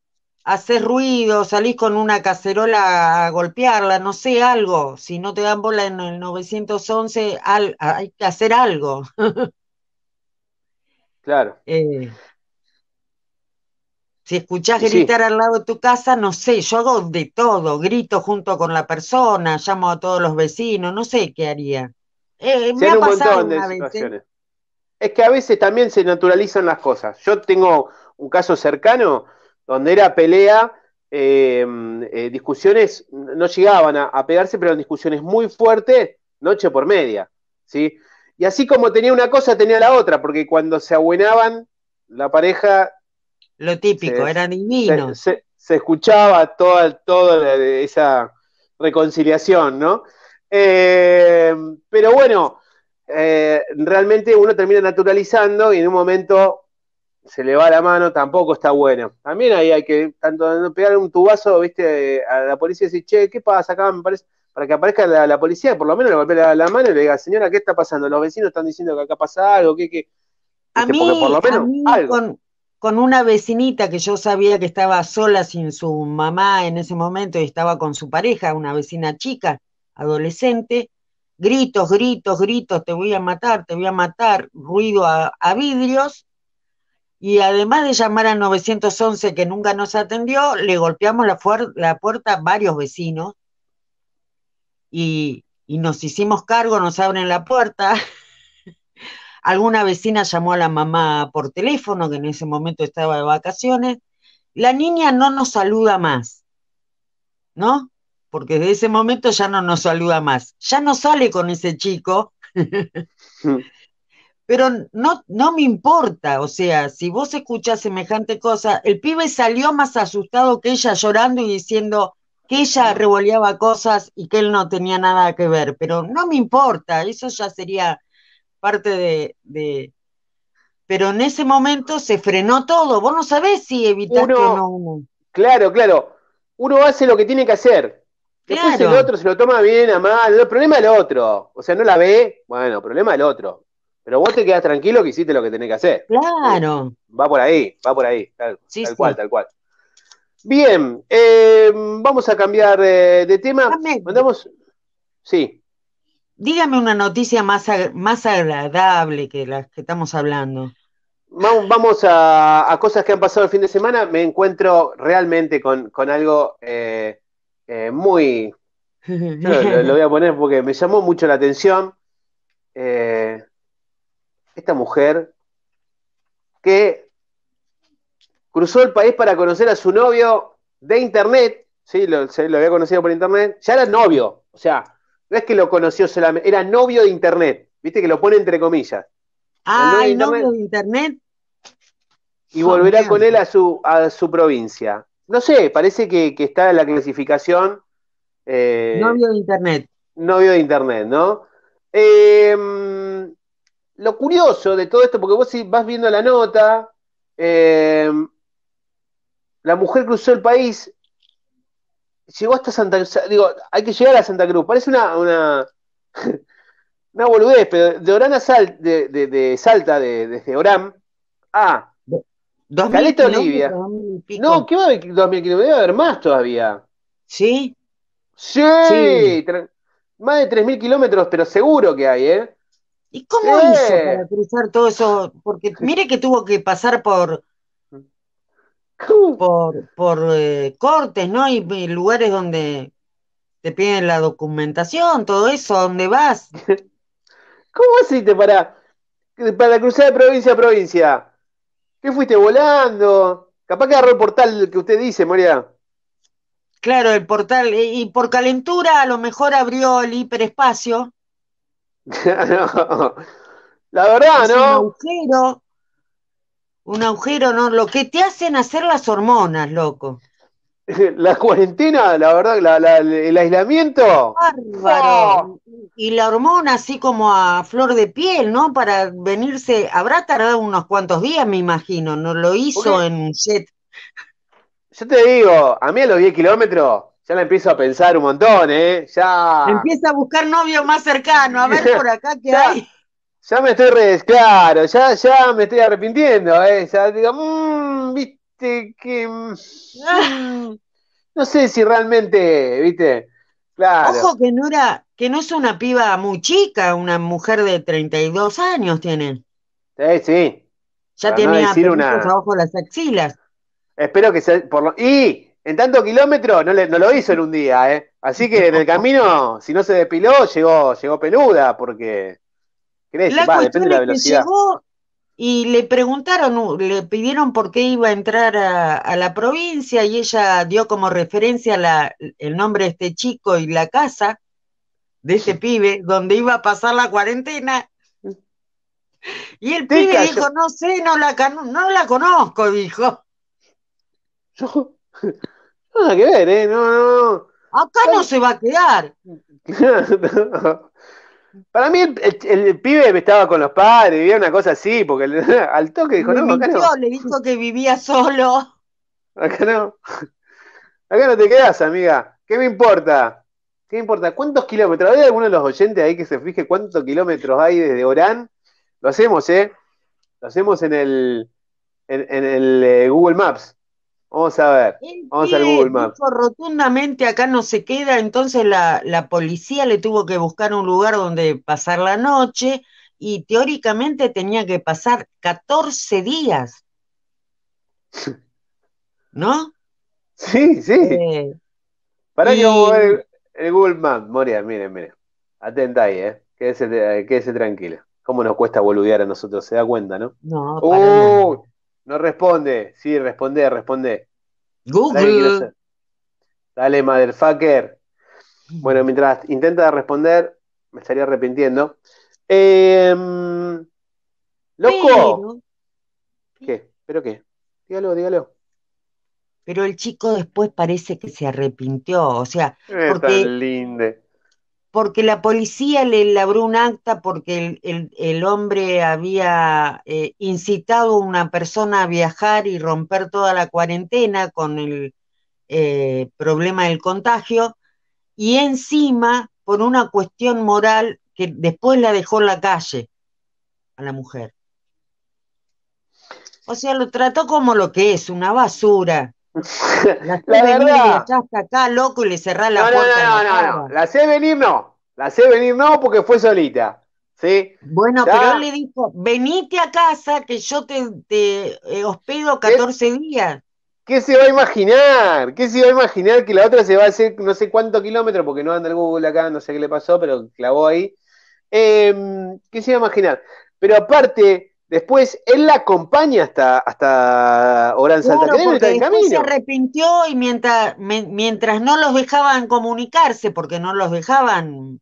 Hacer ruido, salís con una cacerola a golpearla, no sé, algo. Si no te dan bola en el 911, hay que hacer algo. claro. (laughs) Eh, si escuchás gritar al lado de tu casa, no sé, yo hago de todo, grito junto con la persona, llamo a todos los vecinos, no sé qué haría. Eh, me ha pasado montón ¿eh? Es que a veces también se naturalizan las cosas. Yo tengo un caso cercano donde era pelea, eh, eh, discusiones no llegaban a, pegarse, pero eran discusiones muy fuertes, noche por media, ¿sí? Y así como tenía una cosa, tenía la otra, porque cuando se abuenaban, la pareja... Lo típico, eran Se, escuchaba toda, esa reconciliación, ¿no? Eh, pero bueno, realmente uno termina naturalizando y en un momento se le va la mano, tampoco está bueno. También ahí hay que, tanto pegar un tubazo, viste, a la policía y decir, che, ¿qué pasa acá? parece, para que aparezca la, policía, por lo menos le golpea la, mano y le diga, señora, ¿qué está pasando? Los vecinos están diciendo que acá pasa algo, que, que, a mí, Con, una vecinita que yo sabía que estaba sola sin su mamá en ese momento y estaba con su pareja, una vecina chica, adolescente, gritos, gritos, gritos, te voy a matar, te voy a matar, ruido a vidrios, y además de llamar al 911 que nunca nos atendió, le golpeamos la, puerta a varios vecinos y, y, nos hicimos cargo, nos abren la puerta. (laughs) Alguna vecina llamó a la mamá por teléfono, que en ese momento estaba de vacaciones. La niña no nos saluda más, ¿no? Porque desde ese momento ya no nos saluda más. Ya no sale con ese chico. (laughs) pero no, no me importa, o sea, si vos escuchás semejante cosa, el pibe salió más asustado que ella llorando y diciendo que ella revoleaba cosas y que él no tenía nada que ver, pero no me importa, eso ya sería parte de... pero en ese momento se frenó todo, vos no sabés si evitar no. Claro, claro, uno hace lo que tiene que hacer, Después el otro se lo toma bien, a mal. El problema es el otro. O sea, no la ve. Bueno, problema el otro. Pero vos te quedás tranquilo que hiciste lo que tenés que hacer. Claro. Eh, va por ahí, va por ahí, tal, cual, tal cual. Bien, eh, vamos a cambiar de tema. Mandamos. Sí. Dígame una noticia más, más agradable que las que estamos hablando. Vamos, a, cosas que han pasado el fin de semana. Me encuentro realmente con, algo eh, muy. (laughs) lo, voy a poner porque me llamó mucho la atención esta mujer que cruzó el país para conocer a su novio de internet, sí, lo, había conocido por internet, ya era novio, o sea, no es que lo conoció solamente, era novio de internet, viste que lo pone entre comillas. Ah, novio, de internet. Y volverá con él a su, a su provincia. No sé, parece que, está en la clasificación. Eh, novio de internet. Novio de internet, ¿no? Eh, lo curioso de todo esto, porque vos vas viendo la nota, eh, la mujer cruzó el país, llegó hasta Santa Cruz, digo, hay que llegar a Santa Cruz, parece una, una, (laughs) boludez, pero de Orán a de, de, de, Salta, desde Orán, ¡Ah! Caleta Olivia. No, ¿qué va a haber 2.000 kilómetros? Debe haber más todavía. ¿Sí? Sí, sí. más de 3.000 kilómetros, pero seguro que hay, ¿eh? ¿Y cómo hizo para cruzar todo eso? Porque mire que tuvo que pasar por por, por eh, cortes, ¿no? Y, lugares donde te piden la documentación, todo eso, dónde vas? (laughs) ¿Cómo hiciste para, para cruzar de provincia a provincia? ¿Qué fuiste volando? Capaz que agarró el portal que usted dice, María. Claro, el portal. Y por calentura a lo mejor abrió el hiperespacio. (laughs) La verdad, ¿no? Un agujero, un agujero, ¿no? Lo que te hacen hacer las hormonas, loco. (laughs) La cuarentena, la verdad, el aislamiento. Y la hormona así como a flor de piel, ¿no? Para venirse, habrá tardado unos cuantos días, me imagino, ¿no? Lo hizo en jet. Yo te digo, a mí a los 10 kilómetros ya la empiezo a pensar un montón, ¿eh? Ya. Empieza a buscar novio más cercano, a ver por acá qué (laughs) hay. Ya me estoy re, claro, ya, ya me estoy arrepintiendo, ¿eh? Ya digo, mmm, viste que. Mm, mm, no sé si realmente, viste. Claro. Ojo que no era, que no es una piba muy chica, una mujer de 32 años tiene. Sí, sí. Ya tenía no las axilas. Espero que sea por ¡Y! en tanto kilómetro no, lo hizo en un día, ¿eh? Así que en el camino, si no se depiló, llegó, llegó peluda, porque. ¿crees? Va, depende de la velocidad. y le preguntaron, le pidieron por qué iba a entrar a, la provincia y ella dio como referencia el nombre de este chico y la casa de este pibe donde iba a pasar la cuarentena. Y el pibe dijo, no sé, no la, no la conozco, dijo. (laughs) (laughs) Nada que ver, ¿eh? No, no, Acá no se va a quedar. (laughs) Para mí el, pibe estaba con los padres, vivía una cosa así, porque (laughs) al toque dijo, no, acá no. Le dijo que vivía solo. Acá no. Acá no te quedas, amiga. ¿Qué me importa? ¿Qué me importa? ¿Cuántos kilómetros? ¿Hay alguno de los oyentes ahí que se fije cuántos kilómetros hay desde Orán? Lo hacemos, ¿eh? Lo hacemos en el, en, el eh, Google Maps. Vamos a ver, vamos al Google Map. Rotundamente acá no se queda, entonces la, policía le tuvo que buscar un lugar donde pasar la noche y teóricamente tenía que pasar 14 días. (laughs) ¿No? Sí, sí. Eh, para que el, Google Map, Moria, miren, miren. Atenta ahí, eh. ¿eh? Quédese, tranquila. ¿Cómo nos cuesta boludear a nosotros? ¿Se da cuenta, no? No, para no responde. Sí, responde, responde. Google. Dale, motherfucker. Bueno, mm. mientras intenta responder, me estaría arrepintiendo. Em, ¡Loco! ¿Qué? ¿Pero qué? Dígalo, dígalo. Pero el chico después parece que se arrepintió, o sea, porque lindo porque la policía le labró un acta porque el, hombre había eh, incitado a una persona a viajar y romper toda la cuarentena con el eh, problema del contagio, y encima, por una cuestión moral, que después la dejó en la calle a la mujer. O sea, lo trató como lo que es, una basura. La, (laughs) la verdad. hasta acá, loco, y le cerrás la puerta. No, no, la no, no, La sé venir, no. La sé venir, no, porque fue solita. ¿sí? Bueno, pero le dijo: venite a casa que yo te, eh, hospedo 14 días. ¿Qué se va a imaginar? ¿Qué se va a imaginar que la otra se va a hacer no sé cuántos kilómetros Porque no anda el Google acá, no sé qué le pasó, pero clavó ahí. Em, ¿Qué se va a imaginar? Pero aparte, Después él la acompaña hasta, hasta Orán claro, Se arrepintió y mientras, mientras no los dejaban comunicarse, porque no los dejaban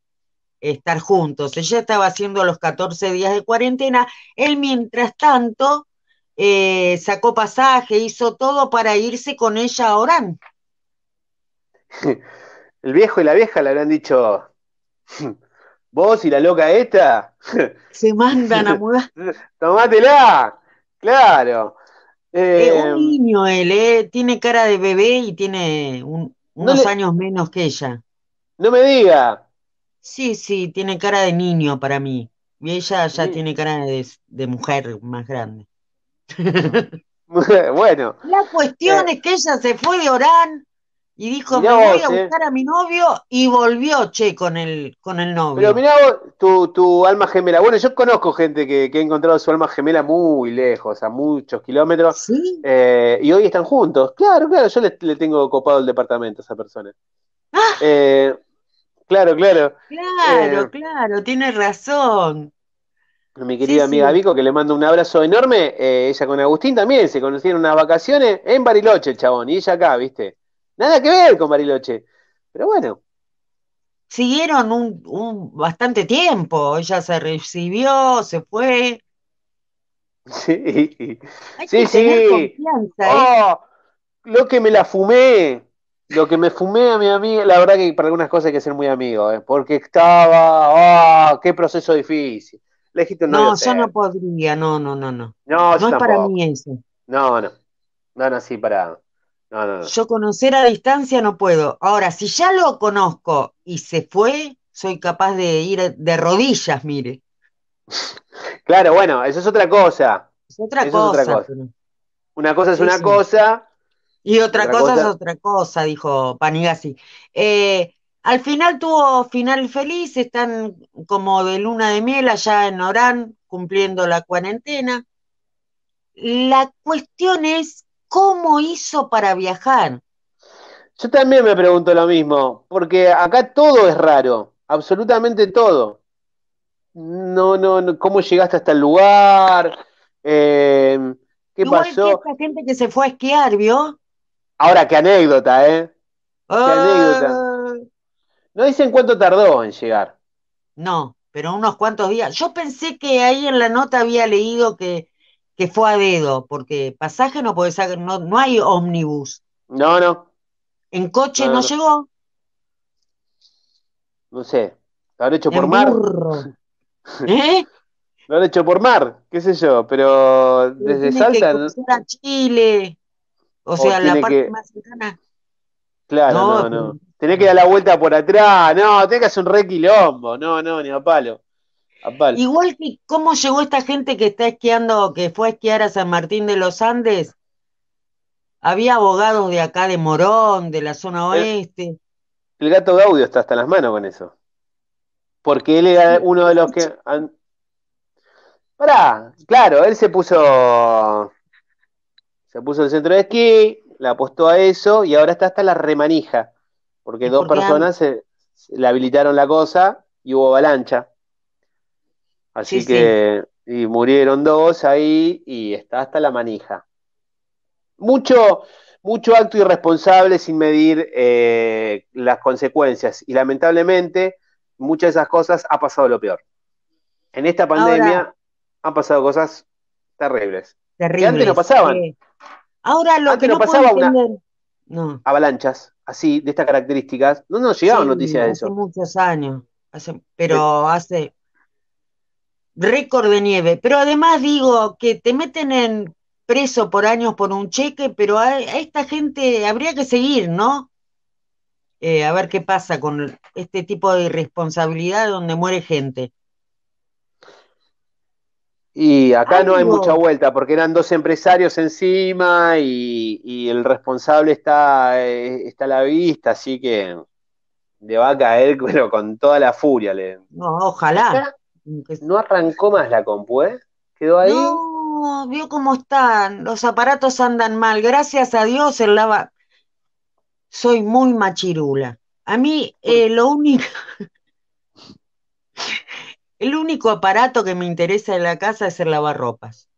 estar juntos, ella estaba haciendo los 14 días de cuarentena, él mientras tanto eh, sacó pasaje, hizo todo para irse con ella a Orán. (laughs) El viejo y la vieja le habrán dicho, vos y la loca esta. (laughs) Se mandan a mudar. (laughs) Tomátela, claro. es un em, niño él, eh. tiene cara de bebé y tiene unos años menos que ella. No me diga. Sí, sí, tiene cara de niño para mí. Y ella ya tiene cara de, mujer más grande. (laughs) bueno. La cuestión eh. es que ella se fue de Orán y dijo, me voy a eh". buscar a mi novio y volvió, che, con el, con el novio. Pero mirá vos, tu, tu alma gemela. Bueno, yo conozco gente que, que, ha encontrado su alma gemela muy lejos, a muchos kilómetros. Eh, y hoy están juntos. Claro, claro, yo le, tengo copado el departamento a esa persona. Ah. Eh, claro, claro. Claro, claro, tienes razón. Mi querida amiga Vico, que le mando un abrazo enorme. ella con Agustín también se conocieron unas vacaciones en Bariloche, El chabón, y ella acá, ¿viste? Nada que ver con Mariloche. Pero bueno. Siguieron un, bastante tiempo. Ella se recibió, se fue. Sí. Hay sí, que tener sí. ¿eh? Oh, lo que me la fumé. Lo que me fumé a mi amiga, la verdad que para algunas cosas hay que ser muy amigo, ¿eh? porque estaba, oh, qué proceso difícil. no, yo no podría, no, no, no, no. es para mí eso. No, no. No, no, sí, para, yo conocer a distancia no puedo. Ahora, si ya lo conozco y se fue, soy capaz de ir de rodillas, mire. (laughs) Claro, bueno, eso es otra cosa. Es otra cosa. Una cosa es una cosa. Y otra, cosa, es otra cosa, dijo Panigasi. Eh, al final tuvo final feliz, están como de luna de miel allá en Orán, cumpliendo la cuarentena. La cuestión es ¿Cómo hizo para viajar? Yo también me pregunto lo mismo, porque acá todo es raro, absolutamente todo. No, no, ¿cómo llegaste hasta el lugar? Eh, ¿Qué pasó? Que esta gente que se fue a esquiar, ¿vio? Ahora, qué anécdota, ¿eh? Qué ah. anécdota. No dicen cuánto tardó en llegar. No, pero unos cuantos días. Yo pensé que ahí en la nota había leído que que fue a dedo, porque pasaje no puede sacar, no, no hay ómnibus. No, no. ¿En coche no, llegó? No sé. Lo han hecho por mar. (laughs) ¿Eh? Lo han hecho por mar, qué sé yo, pero desde Salta. Que a Chile. O, sea, la parte más cercana. Claro, no, no, no. Tenés que dar la vuelta por atrás. No, tenés que hacer un re quilombo. No, no, ni a palo. Ah, Igual que cómo llegó esta gente que está esquiando, que fue a esquiar a San Martín de los Andes, había abogados de acá de Morón, de la zona oeste. El, gato Gaudio está hasta las manos con eso. Porque él era uno de los que. para claro, él se puso. Se puso el centro de esquí, la apostó a eso y ahora está hasta la remanija. Porque, dos personas le habilitaron la cosa y hubo avalancha. Así que Y murieron dos ahí y está hasta la manija. Mucho, mucho acto irresponsable sin medir eh, las consecuencias. Y lamentablemente, muchas de esas cosas ha pasado lo peor. En esta pandemia han pasado cosas terribles. antes no pasaban. Ahora lo antes que no, pasaba avalanchas así, de estas características. No nos llegaban noticias de eso. Hace muchos años. pero eh, hace récord de nieve. Pero además digo que te meten en preso por años por un cheque, pero a, esta gente habría que seguir, ¿no? Eh, a ver qué pasa con este tipo de irresponsabilidad donde muere gente. Y acá no hay mucha vuelta, porque eran dos empresarios encima y, el responsable está, eh, está a la vista, así que le va a caer, (laughs) pero con toda la furia. Le... No, ojalá. No arrancó más la compu, ¿eh? Quedó ahí. No, vio cómo están. Los aparatos andan mal. Gracias a Dios el lava. Soy muy machirula. A mí eh, lo único. (laughs) el único aparato que me interesa en la casa es el lavarropas.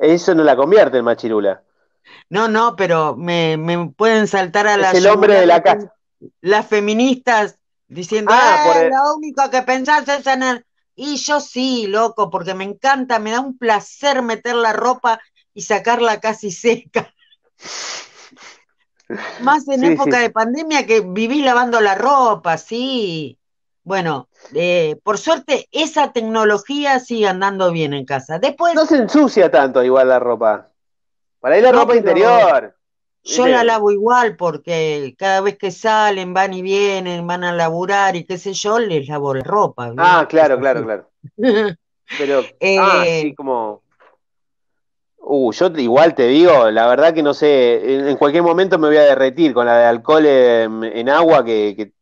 Eso no la convierte en machirula. No, no, pero me, pueden saltar a es la. el hombre de la casa. Las feministas Diciendo, ah, por eh, e-". lo único que pensás es en el... Y yo sí, loco, porque me encanta, me da un placer meter la ropa y sacarla casi seca. (laughs) Más en época de pandemia que viví lavando la ropa, sí. Bueno, eh, por suerte esa tecnología sigue andando bien en casa. Después no se ensucia tanto igual la ropa. Para ahí la ropa interior. Yo la lavo igual porque cada vez que salen, van y vienen, van a laburar y qué sé yo, les lavo la ropa. Ah, claro, claro, claro. Pero, (laughs) ah, eh, sí, como... Uh, yo igual te digo, la verdad que no sé, en, cualquier momento me voy a derretir con la de alcohol en, agua que,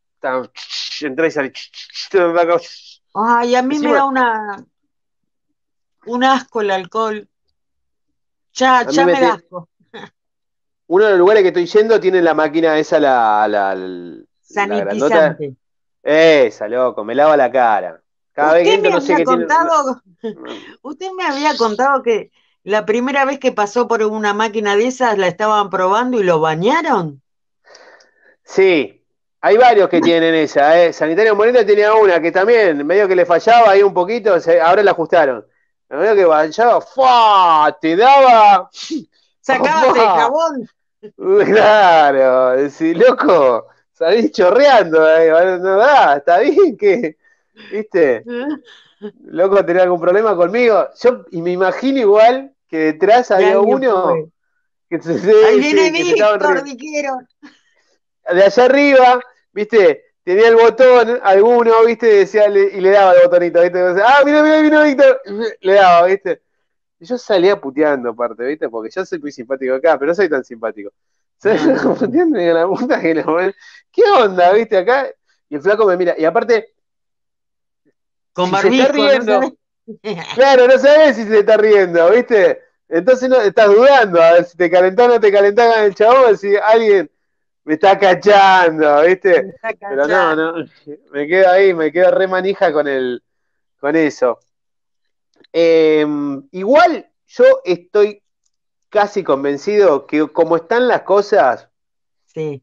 entra y sale. Ay, a mí me da una un asco el alcohol. Ya, ya me, me da asco uno de los lugares que estoy yendo tiene la máquina esa, la. Sanitizante. esa, loco, me lava la cara. usted me había contado, que la primera vez que pasó por una máquina de esas la estaban probando y lo bañaron. Sí, hay varios que tienen esa. ¿eh? Sanitario Moreno tenía una que también medio que le fallaba ahí un poquito, ahora la ajustaron. Medio que bañaba, ¡fua! te daba. Sacabas el jabón Claro, decir, loco, salís chorreando, no da, está bien que, viste, loco tenía algún problema conmigo. Yo, y me imagino igual que detrás había uno que se, Ahí viene Víctor, dijeron. De allá arriba, viste, tenía el botón, alguno, viste, decía, y le daba el botonito, viste, ah, mira, mira, vino Víctor, le daba, viste yo salía puteando aparte, ¿viste? Porque yo soy muy simpático acá, pero no soy tan simpático. Salía (laughs) la que ¿Qué onda, viste? Acá. Y el flaco me mira. Y aparte. Con (laughs) claro, no sabes si se está riendo, ¿viste? Entonces no, estás dudando, a ver si te calentás o no te calentás el chabón, si alguien me está cachando, ¿viste? Pero no, no, (laughs) me quedo ahí, me quedo re manija con el con eso. Em, igual yo estoy casi convencido que como están las cosas, sí.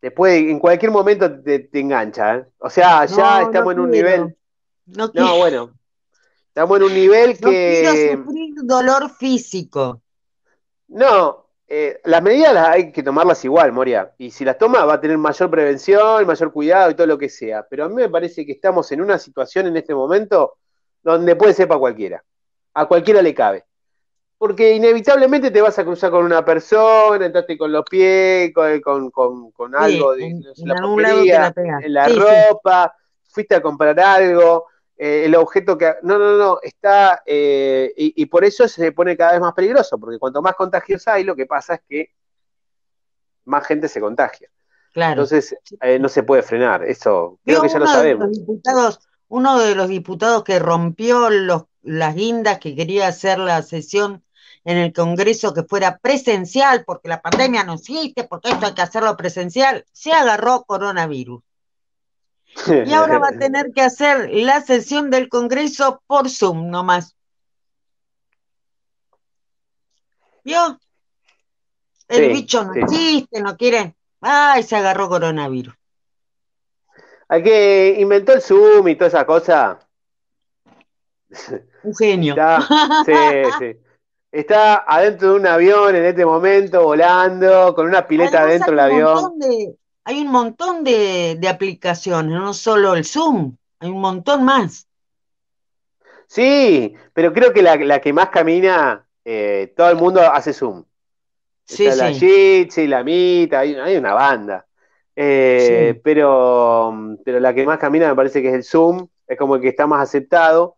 después en cualquier momento te, engancha. ¿eh? O sea, ya estamos en un nivel... No, bueno. Estamos en un nivel que... No quiero sufrir dolor físico. No, eh, las medidas las hay que tomarlas igual, Moria. Y si las tomas, va a tener mayor prevención, mayor cuidado y todo lo que sea. Pero a mí me parece que estamos en una situación en este momento donde puede ser para cualquiera. A cualquiera le cabe. Porque inevitablemente te vas a cruzar con una persona, entraste con los pies, con, con, algo la ropa, fuiste a comprar algo, eh, el objeto que... No, no, no, está... Eh, y, por eso se pone cada vez más peligroso, porque cuanto más contagios hay, lo que pasa es que más gente se contagia. Claro. Entonces, eh, no se puede frenar, eso creo que ya lo sabemos uno de los diputados que rompió las guindas que quería hacer la sesión en el Congreso que fuera presencial, porque la pandemia no existe, porque esto hay que hacerlo presencial, se agarró coronavirus. Y ahora va a (laughs) tener que hacer la sesión del Congreso por Zoom nomás. ¿Vio? El bicho no existe, no quiere. Ay, se agarró coronavirus. Al que inventó el Zoom y toda esa cosa. Un genio. Está, adentro de un avión en este momento, volando, con una pileta dentro adentro del avión. hay un montón de, aplicaciones, no solo el Zoom, hay un montón más. Sí, pero creo que la, que más camina, eh, todo el mundo hace Zoom. Sí, Está sí. La Jitsi, la Mita, hay, una banda. Eh, pero, mm, pero la que más camina me parece que es el Zoom, es como el que está más aceptado.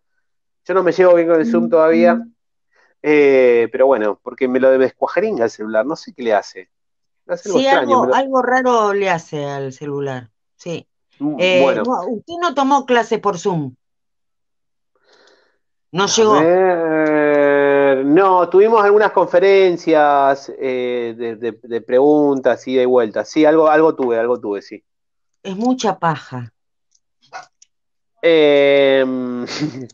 Yo no me llevo bien con el Zoom mm, todavía, mm. Eh, pero bueno, porque me lo descuajeringa el celular, no sé qué le hace. Si algo raro le hace al celular, sí. Eh, usted no tomó clase por Zoom. No llegó. Ver... No, tuvimos algunas conferencias eh, de, preguntas y de vueltas. Sí, algo, algo tuve, algo tuve, sí. Es mucha paja. Em, (laughs)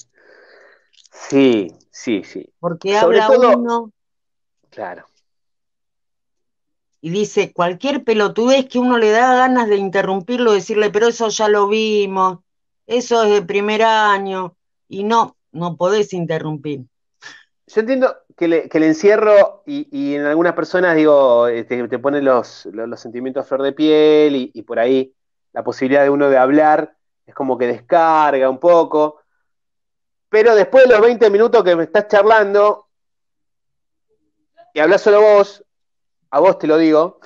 sí, sí, sí. Porque habla uno. Claro. Y dice, cualquier pelotudez que uno le da ganas de interrumpirlo, decirle, pero eso ya lo vimos, eso es de primer año, y no, no podés interrumpir yo entiendo que, el encierro y, en algunas personas, digo, este, te, ponen los, sentimientos a flor de piel y, por ahí la posibilidad de uno de hablar es como que descarga un poco. Pero después de los 20 minutos que me estás charlando y hablas solo vos, a vos te lo digo,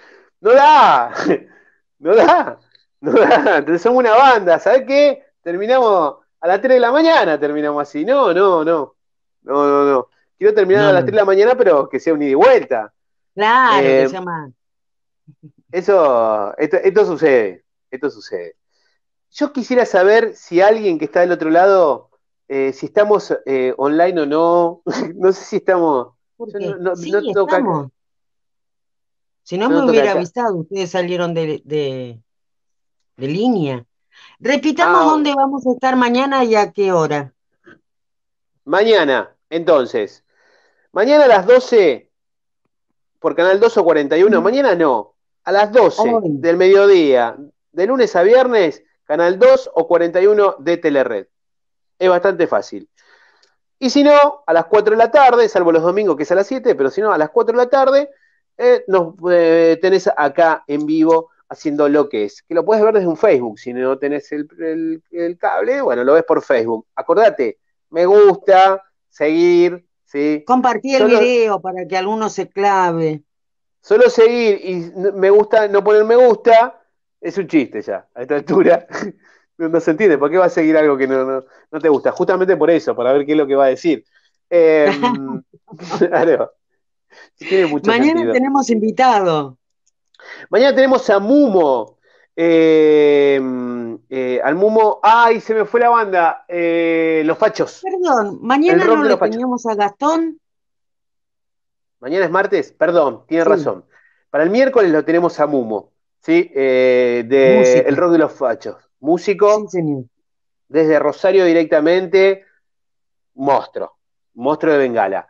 (laughs) no da, (laughs) no da, no da. Entonces somos una banda, ¿sabes qué? Terminamos a las 3 de la mañana, terminamos así. No, no, no. No, no, no. Quiero terminar a las 3 de la mañana, pero que sea un ida y vuelta. Claro, que eh, sea Eso, esto, sucede, esto sucede. Yo quisiera saber si alguien que está del otro lado, eh, si estamos eh, online o no. (laughs) no sé si estamos. estamos. Si no, me hubiera avisado, ustedes salieron de, línea. Repitamos ah. dónde vamos a estar mañana y a qué hora. Mañana, entonces, mañana a las 12, por Canal 2 o 41, mañana no, a las 12 ah, del mediodía, de lunes a viernes, Canal 2 o 41 de Telered. Es bastante fácil. Y si no, a las 4 de la tarde, salvo los domingos que es a las 7, pero si no, a las 4 de la tarde, eh, nos eh, tenés acá en vivo haciendo lo que es. Que lo puedes ver desde un Facebook, si no tenés el, el cable, bueno, lo ves por Facebook. Acordate, me gusta, seguir, ¿sí? Compartir el video para que alguno se clave. Solo seguir y me gusta, no poner me gusta, es un chiste ya, a esta altura. (laughs) no, se entiende, ¿por qué va a seguir algo que no, te gusta? Justamente por eso, para ver qué es lo que va a decir. Em, (laughs) (laughs) Mañana tenemos invitado. Mañana tenemos a Mumo, eh, eh, al Mumo, ¡ay! Se me fue la banda. Eh, los Fachos. Perdón, mañana no lo teníamos a Gastón. Mañana es martes, perdón, tiene razón. Para el miércoles lo tenemos a Mumo, ¿sí? de El Rock de los Fachos. Músico. Desde Rosario directamente. Monstruo. Monstruo de Bengala.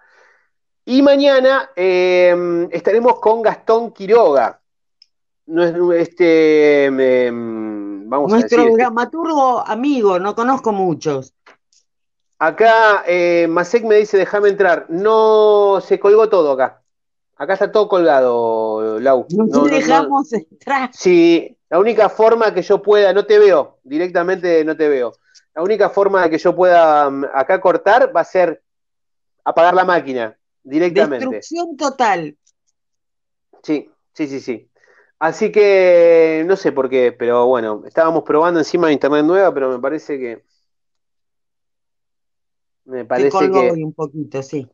Y mañana estaremos con Gastón Quiroga, este, em, em, vamos Nuestro dramaturgo amigo, no conozco muchos. Acá eh, Masek me dice, déjame entrar. No, se colgó todo acá. Acá está todo colgado, Lau. No, te dejamos entrar. Sí, la única forma que yo pueda, no te veo, directamente no te veo. La única forma que yo pueda mm, acá cortar va a ser apagar la máquina, directamente. Destrucción total. Sí, sí, sí, sí. Así que no sé por qué, pero bueno, estábamos probando encima de internet nueva, pero me parece que. Me parece que. Hoy un poquito, sí.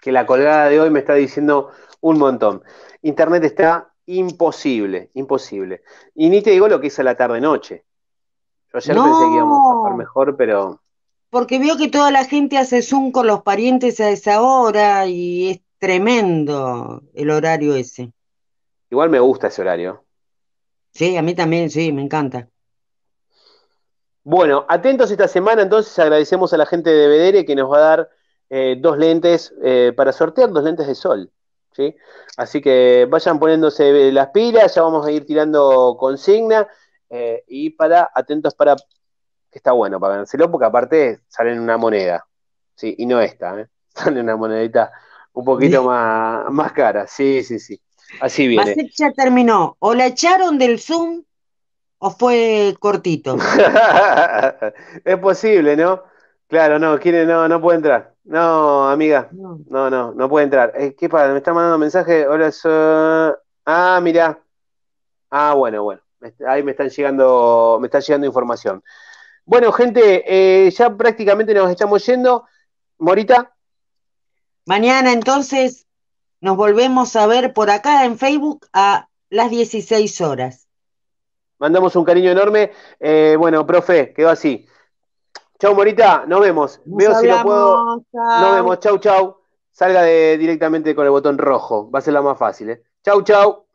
Que la colgada de hoy me está diciendo un montón. Internet está imposible, imposible. Y ni te digo lo que hice a la tarde-noche. Yo ayer pensé que íbamos a estar mejor, pero. Porque veo que toda la gente hace Zoom con los parientes a esa hora y es tremendo el horario ese. Igual me gusta ese horario. Sí, a mí también, sí, me encanta. Bueno, atentos esta semana, entonces agradecemos a la gente de Vedere que nos va a dar eh, dos lentes eh, para sortear, dos lentes de sol. ¿sí? Así que vayan poniéndose las pilas, ya vamos a ir tirando consigna eh, y para atentos para que está bueno para ganárselo, porque aparte salen una moneda, ¿sí? y no esta, (laughs) sale una monedita un poquito más, más cara, sí, sí, sí. Así viene. ya terminó. ¿O la echaron del Zoom o fue cortito? (laughs) es posible, ¿no? Claro, no, quiere, no, no puede entrar. No, amiga. No, no, no, puede entrar. ¿Qué pasa? Me está mandando mensaje. Hola, soy... Ah, mira. Ah, bueno, bueno. Ahí me están llegando, me está llegando información. Bueno, gente, eh, ya prácticamente nos estamos yendo. Morita. Mañana entonces nos volvemos a ver por acá en Facebook a las 16 horas. Mandamos un cariño enorme. Eh, bueno, profe, quedó así. Chau, Morita, nos vemos. Veo si lo puedo. Nos vemos, chau, chau. Salga directamente con el botón rojo, va a ser la más fácil. ¿eh? Chau, chau.